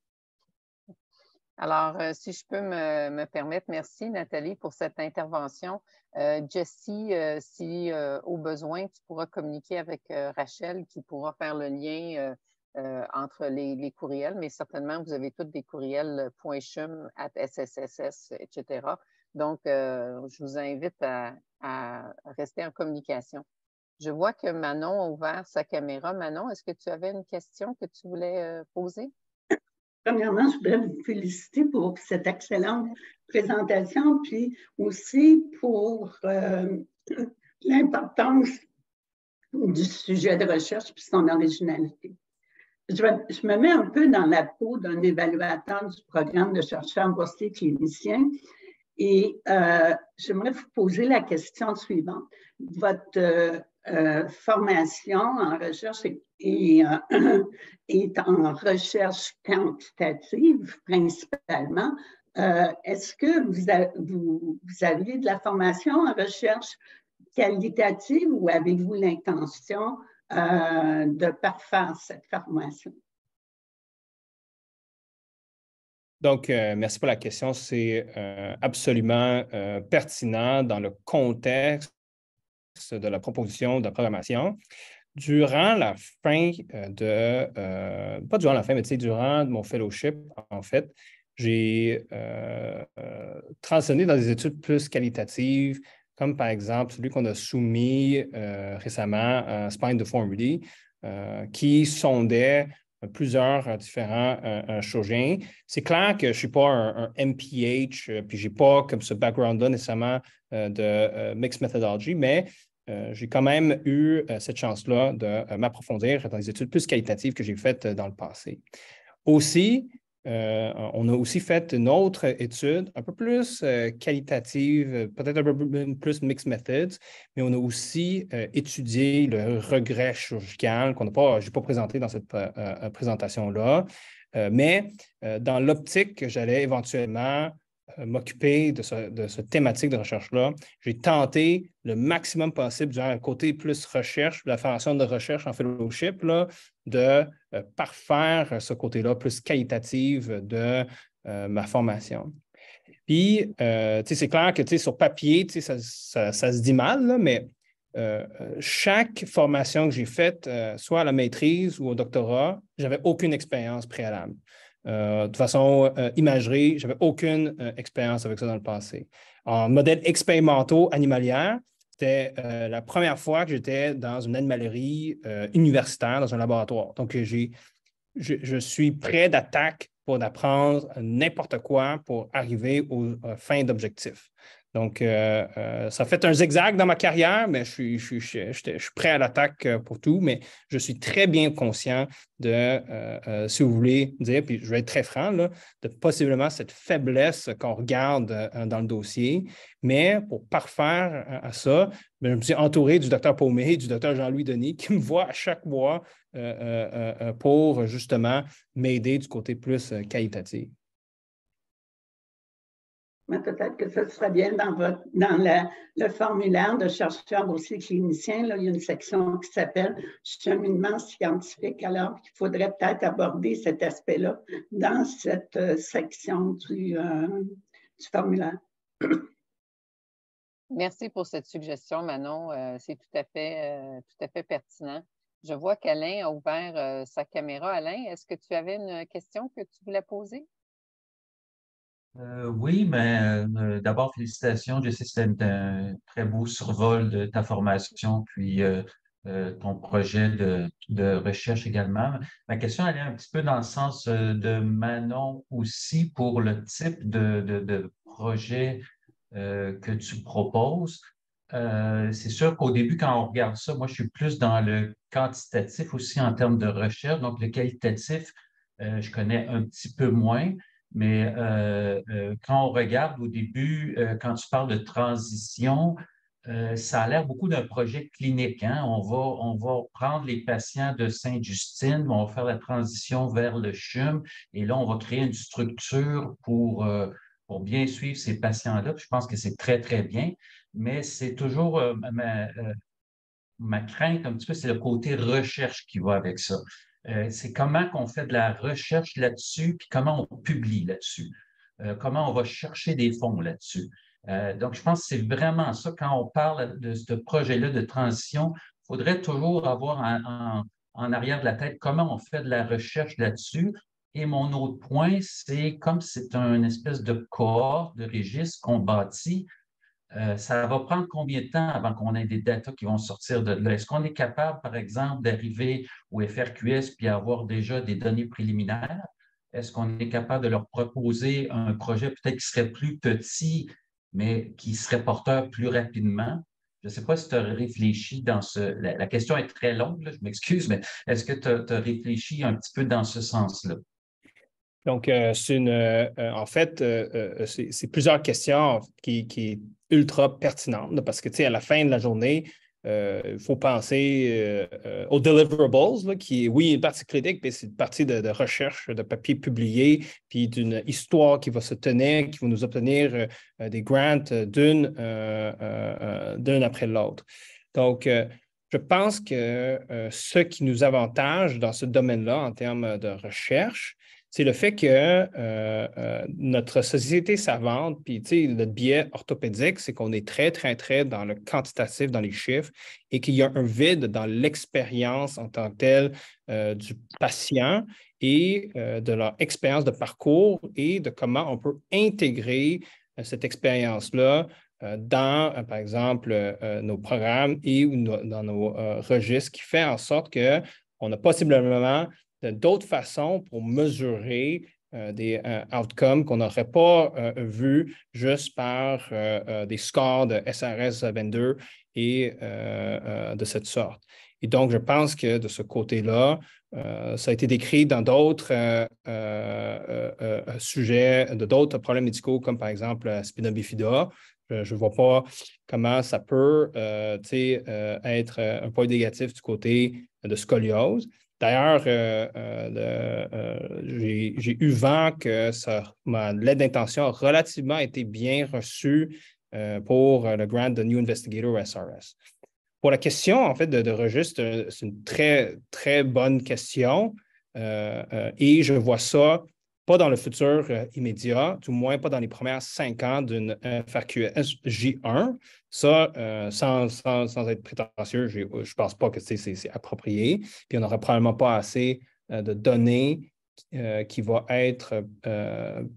Alors, euh, si je peux me, permettre, merci Nathalie pour cette intervention. Euh, Jessie, euh, si au besoin, tu pourras communiquer avec Rachel qui pourra faire le lien entre les, courriels, mais certainement, vous avez tous des courriels .chum, at SSSS, etc. Donc, je vous invite à rester en communication. Je vois que Manon a ouvert sa caméra. Manon, est-ce que tu avais une question que tu voulais poser? Premièrement, je voudrais vous féliciter pour cette excellente présentation, puis aussi pour euh, l'importance du sujet de recherche puis son originalité. Je, me mets un peu dans la peau d'un évaluateur du programme de chercheurs boursiers cliniciens et euh, j'aimerais vous poser la question suivante. Votre euh, euh, formation en recherche euh, et, en recherche quantitative principalement. Euh, est-ce que vous, avez de la formation en recherche qualitative ou avez-vous l'intention de parfaire cette formation? Donc, merci pour la question. C'est absolument pertinent dans le contexte de la proposition de programmation durant la fin euh, de, euh, pas durant la fin, mais durant mon fellowship, en fait, j'ai euh, transitionné dans des études plus qualitatives, comme par exemple celui qu'on a soumis récemment à Spine de Formulae, qui sondait plusieurs euh, différents euh, euh, chirurgiens. C'est clair que je ne suis pas un, MPH, puis je n'ai pas comme ce background-là nécessairement de mixed methodology, mais j'ai quand même eu cette chance-là de m'approfondir dans les études plus qualitatives que j'ai faites dans le passé. Aussi, euh, on a aussi fait une autre étude un peu plus euh, qualitative, peut-être un peu plus mixed methods, mais on a aussi euh, étudié le regret chirurgical qu'on n'a pas, j'ai pas présenté dans cette présentation-là, mais dans l'optique que j'allais éventuellement euh, m'occuper de, cette thématique de recherche-là. J'ai tenté le maximum possible, du côté plus recherche, de la formation de recherche en fellowship, de euh, parfaire ce côté-là plus qualitatif de euh, ma formation. Puis, c'est clair que sur papier, ça, se dit mal, mais chaque formation que j'ai faite, soit à la maîtrise ou au doctorat, j'avais aucune expérience préalable. Euh, de façon euh, imagerie, je n'avais aucune euh, expérience avec ça dans le passé. En modèle expérimentaux animalière, c'était la première fois que j'étais dans une animalerie universitaire, dans un laboratoire. Donc, je, suis prêt d'attaque pour apprendre n'importe quoi pour arriver aux fins d'objectif. Donc, euh, euh, ça fait un zigzag dans ma carrière, mais je suis, prêt à l'attaque euh, pour tout, mais je suis très bien conscient de, si vous voulez dire, puis je vais être très franc, de possiblement cette faiblesse qu'on regarde dans le dossier. Mais pour parfaire à ça, ben, je me suis entouré du docteur Paumé, du docteur Jean-Louis Denis, qui me voit à chaque mois pour justement m'aider du côté plus qualitatif mais peut-être que ce serait bien dans, le formulaire de chercheurs aussi cliniciens. Là, il y a une section qui s'appelle cheminement scientifique. Alors, il faudrait peut-être aborder cet aspect-là dans cette euh, section du, euh, formulaire. Merci pour cette suggestion, Manon. Euh, c'est tout à fait pertinent. Je vois qu'Alain a ouvert sa caméra. Alain, est-ce que tu avais une question que tu voulais poser? Euh, oui, mais euh, d'abord, félicitations. Je sais que c'était un, très beau survol de ta formation, puis euh, ton projet de, recherche également. Ma question allait un petit peu dans le sens de Manon aussi pour le type de projet que tu proposes. c'est sûr qu'au début, quand on regarde ça, moi, je suis plus dans le quantitatif aussi en termes de recherche. Donc, le qualitatif, je connais un petit peu moins. Mais euh, euh, quand on regarde au début, euh, quand tu parles de transition, ça a l'air beaucoup d'un projet clinique. Hein. On, va, on prendre les patients de Sainte-Justine, on va faire la transition vers le CHUM, et là, on va créer une structure pour, bien suivre ces patients-là. Je pense que c'est très, très bien, mais c'est toujours ma, ma, crainte un petit peu, c'est le côté recherche qui va avec ça. Euh, c'est comment qu'on fait de la recherche là-dessus, puis comment on publie là-dessus, euh, comment on va chercher des fonds là-dessus. Euh, donc, je pense que c'est vraiment ça, quand on parle de ce projet-là de transition, il faudrait toujours avoir en, arrière de la tête comment on fait de la recherche là-dessus, et mon autre point, c'est comme c'est une espèce de corps de registre qu'on bâtit, euh, ça va prendre combien de temps avant qu'on ait des datas qui vont sortir de là? Est-ce qu'on est capable, par exemple, d'arriver au FRQS puis avoir déjà des données préliminaires? Est-ce qu'on est capable de leur proposer un projet peut-être qui serait plus petit, mais qui serait porteur plus rapidement? Je ne sais pas si tu as réfléchi dans ce. La, question est très longue, je m'excuse, mais est-ce que tu as réfléchi un petit peu dans ce sens-là? Donc, euh, c'est une, euh, euh, en fait, c'est plusieurs questions qui, qui sont ultra pertinentes parce que, à la fin de la journée, il faut penser aux deliverables, qui est, oui, une partie critique, mais c'est une partie de, recherche, de papiers publiés puis d'une histoire qui va se tenir, qui va nous obtenir des grants d'une après l'autre. Donc, je pense que ce qui nous avantage dans ce domaine-là en termes de recherche, c'est le fait que euh, euh, notre société savante, puis notre biais orthopédique, c'est qu'on est très, très, très dans le quantitatif, dans les chiffres, et qu'il y a un vide dans l'expérience en tant que telle euh, du patient et de leur expérience de parcours et de comment on peut intégrer cette expérience-là dans, par exemple, nos programmes et dans nos registres, qui fait en sorte qu'on on a possiblement d'autres façons pour mesurer euh, des euh, outcomes qu'on n'aurait pas euh, vus juste par des scores de SRS 22 et de cette sorte. Et donc, je pense que de ce côté-là, ça a été décrit dans d'autres sujets, de d'autres problèmes médicaux, comme par exemple la bifida. Je ne vois pas comment ça peut être un point négatif du côté de scoliose. D'ailleurs, euh, euh, euh, j'ai eu vent que ma lettre d'intention a relativement été bien reçue pour le grant de New Investigator SRS. Pour la question, en fait, de, registre, c'est une très, très bonne question. et je vois ça pas dans le futur euh, immédiat, du moins pas dans les premières cinq ans d'une euh, FRQS J1. Ça, euh, sans, être prétentieux, je ne pense pas que c'est approprié. Puis on n'aura probablement pas assez de données qui vont être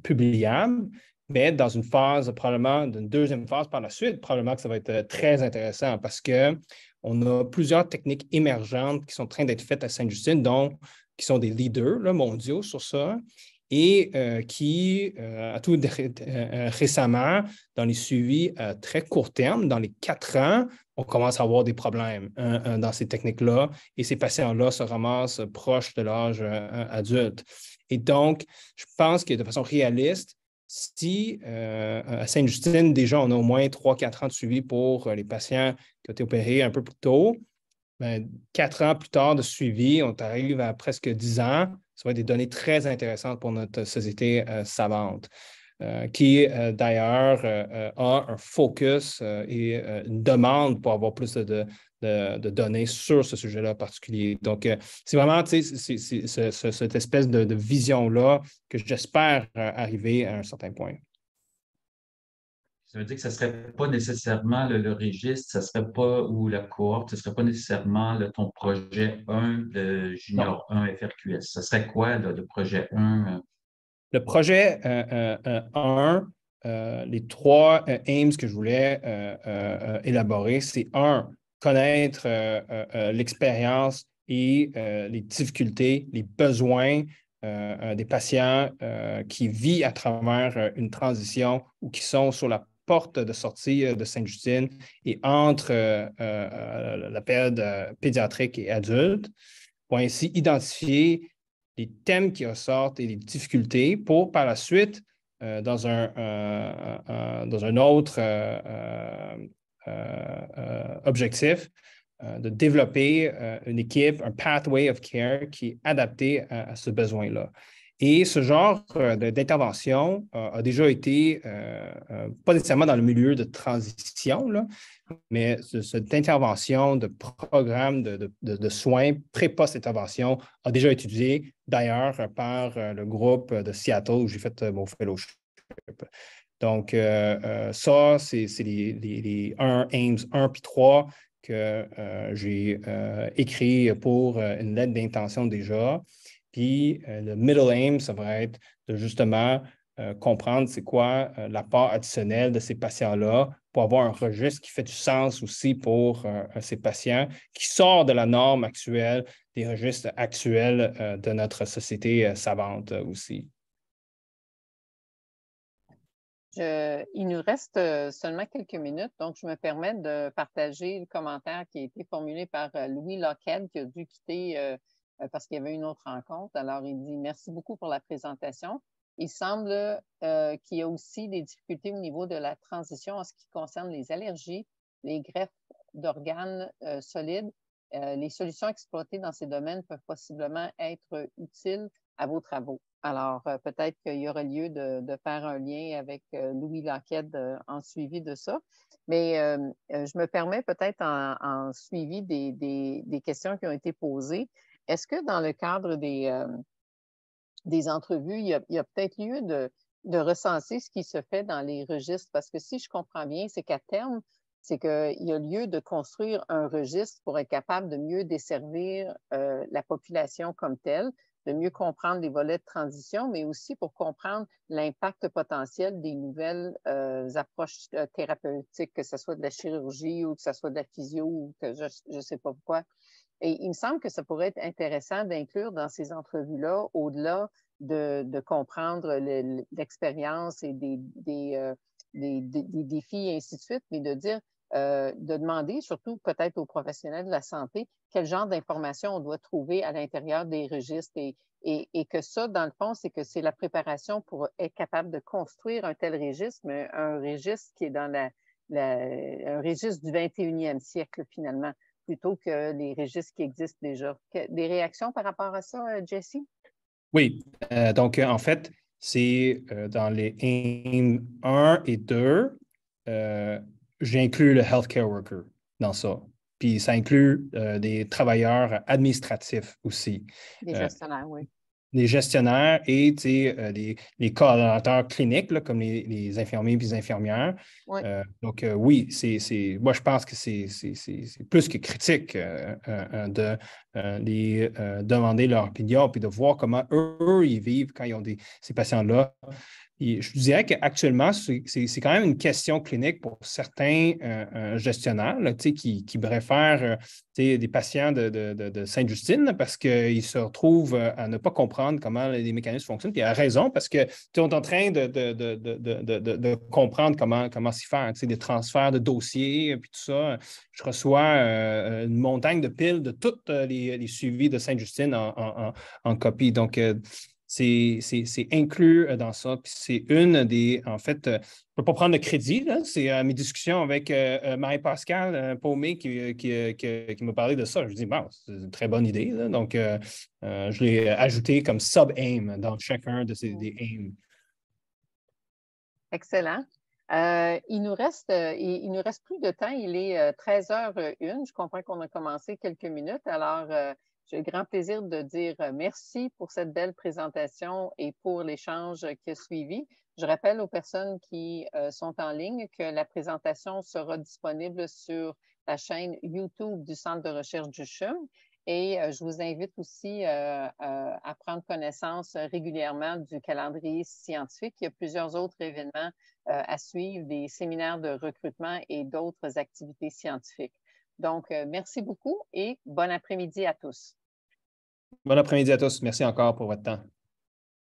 publiables. Mais dans une phase, probablement, d'une deuxième phase par la suite, probablement que ça va être très intéressant parce que on a plusieurs techniques émergentes qui sont en train d'être faites à Sainte-Justine, dont qui sont des leaders mondiaux sur ça et euh, qui, euh, tout euh, récemment, dans les suivis à très court terme, dans les quatre ans, on commence à avoir des problèmes hein, hein, dans ces techniques-là et ces patients-là se ramassent proches de l'âge adulte. Et donc, je pense que de façon réaliste, si à Sainte-Justine, déjà, on a au moins trois, quatre ans de suivi pour les patients qui ont été opérés un peu plus tôt, ben, quatre ans plus tard de suivi, on arrive à presque dix ans. Ça va être des données très intéressantes pour notre société euh, savante. Euh, qui euh, d'ailleurs a un focus et une demande pour avoir plus de, données sur ce sujet-là particulier. Donc, c'est vraiment cette espèce de vision-là que j'espère arriver à un certain point. Ça veut dire que ce ne serait pas nécessairement le, registre, ce serait pas ou la cohorte, ce ne serait pas nécessairement ton projet 1, de junior 1 FRQS. Ce serait quoi le, projet 1? Euh? Le projet 1, euh, euh, les trois aims que je voulais élaborer, c'est 1, connaître l'expérience et les difficultés, les besoins des patients qui vivent à travers une transition ou qui sont sur la porte de sortie euh, de Sainte-Justine et entre euh, euh, la période pédiatrique et adulte pour ainsi identifier les thèmes qui ressortent et les difficultés pour par la suite, dans, un, dans un autre objectif, de développer une équipe, un pathway of care qui est adapté à ce besoin-là. Et ce genre euh, d'intervention euh, a, déjà été, euh, pas nécessairement dans le milieu de transition, mais cette intervention de programme de, soins pré-post-intervention a déjà été utilisée, d'ailleurs par le groupe de Seattle où j'ai fait mon fellowship. Donc, ça, c'est les, 1, AIMS 1 puis 3 que j'ai écrit pour une lettre d'intention déjà. Puis euh, le middle aim, ça va être de justement euh, comprendre c'est quoi la euh, l'apport additionnel de ces patients-là pour avoir un registre qui fait du sens aussi pour ces patients, qui sort de la norme actuelle, des registres actuels de notre société savante aussi. il nous reste seulement quelques minutes, donc je me permets de partager le commentaire qui a été formulé par Louis Lockhead, qui a dû quitter euh, parce qu'il y avait une autre rencontre. Alors, il dit merci beaucoup pour la présentation. Il semble euh, qu'il y a aussi des difficultés au niveau de la transition en ce qui concerne les allergies, les greffes d'organes euh, solides. les solutions exploitées dans ces domaines peuvent possiblement être utiles à vos travaux. Alors, peut-être qu'il y aurait lieu de, faire un lien avec Louis Laquette en suivi de ça. Mais je me permets peut-être en, suivi des, questions qui ont été posées. Est-ce que dans le cadre des, euh, entrevues, il y a, peut-être lieu de, recenser ce qui se fait dans les registres? Parce que si je comprends bien, c'est qu'à terme, c'est qu'il y a lieu de construire un registre pour être capable de mieux desservir euh, la population comme telle, de mieux comprendre les volets de transition, mais aussi pour comprendre l'impact potentiel des nouvelles euh, approches thérapeutiques, que ce soit de la chirurgie ou que ce soit de la physio ou que je ne sais pas pourquoi. Et il me semble que ça pourrait être intéressant d'inclure dans ces entrevues-là, au-delà de, comprendre l'expérience et euh, des, défis et ainsi de suite, mais de dire, euh, de demander surtout peut-être aux professionnels de la santé quel genre d'informations on doit trouver à l'intérieur des registres et, que ça, dans le fond, c'est que c'est la préparation pour être capable de construire un tel registre, mais un registre qui est dans la un registre du 21e siècle finalement plutôt que les registres qui existent déjà. Des réactions par rapport à ça, euh, Jesse? Oui. Euh, donc, euh, en fait, c'est dans les AIM 1 et 2, j'inclus le healthcare worker dans ça. Puis ça inclut des travailleurs administratifs aussi. Des gestionnaires, oui des gestionnaires et euh, des, les coordonnateurs cliniques, comme les, infirmiers et les infirmières. Euh, donc, euh, oui, c'est, moi, je pense que c'est, plus que critique de les demander leur opinion et de voir comment eux, ils vivent quand ils ont des, ces patients-là je dirais qu'actuellement, c'est quand même une question clinique pour certains euh, euh, gestionnaires qui, qui préfèrent euh, des patients de, Sainte-Justine parce qu'ils se retrouvent à ne pas comprendre comment les mécanismes fonctionnent. Puis a raison, parce que tu es en train de, comprendre comment, comment s'y faire, des transferts de dossiers, puis tout ça. Je reçois une montagne de piles de tous les, suivis de Sainte-Justine en, en, copie. Donc, c'est inclus euh, dans ça. Puis c'est une des, en fait, euh, je ne peux pas prendre le crédit, c'est à euh, mes discussions avec Marie-Pascale Paumé qui, qui, qui, m'a parlé de ça. Je dis, bon, c'est une très bonne idée. Donc, je l'ai ajouté comme sub-aim dans chacun de ces des mmh. aims. Excellent. il, nous reste, il, nous reste plus de temps. Il est 13h01. Je comprends qu'on a commencé quelques minutes. Alors, j'ai grand plaisir de dire euh, merci pour cette belle présentation et pour l'échange qui a suivi. Je rappelle aux personnes qui euh, sont en ligne que la présentation sera disponible sur la chaîne YouTube du Centre de recherche du CHUM et euh, je vous invite aussi à prendre connaissance régulièrement du calendrier scientifique. Il y a plusieurs autres événements à suivre, des séminaires de recrutement et d'autres activités scientifiques. Donc, merci beaucoup et bon après-midi à tous. Bon après-midi à tous. Merci encore pour votre temps.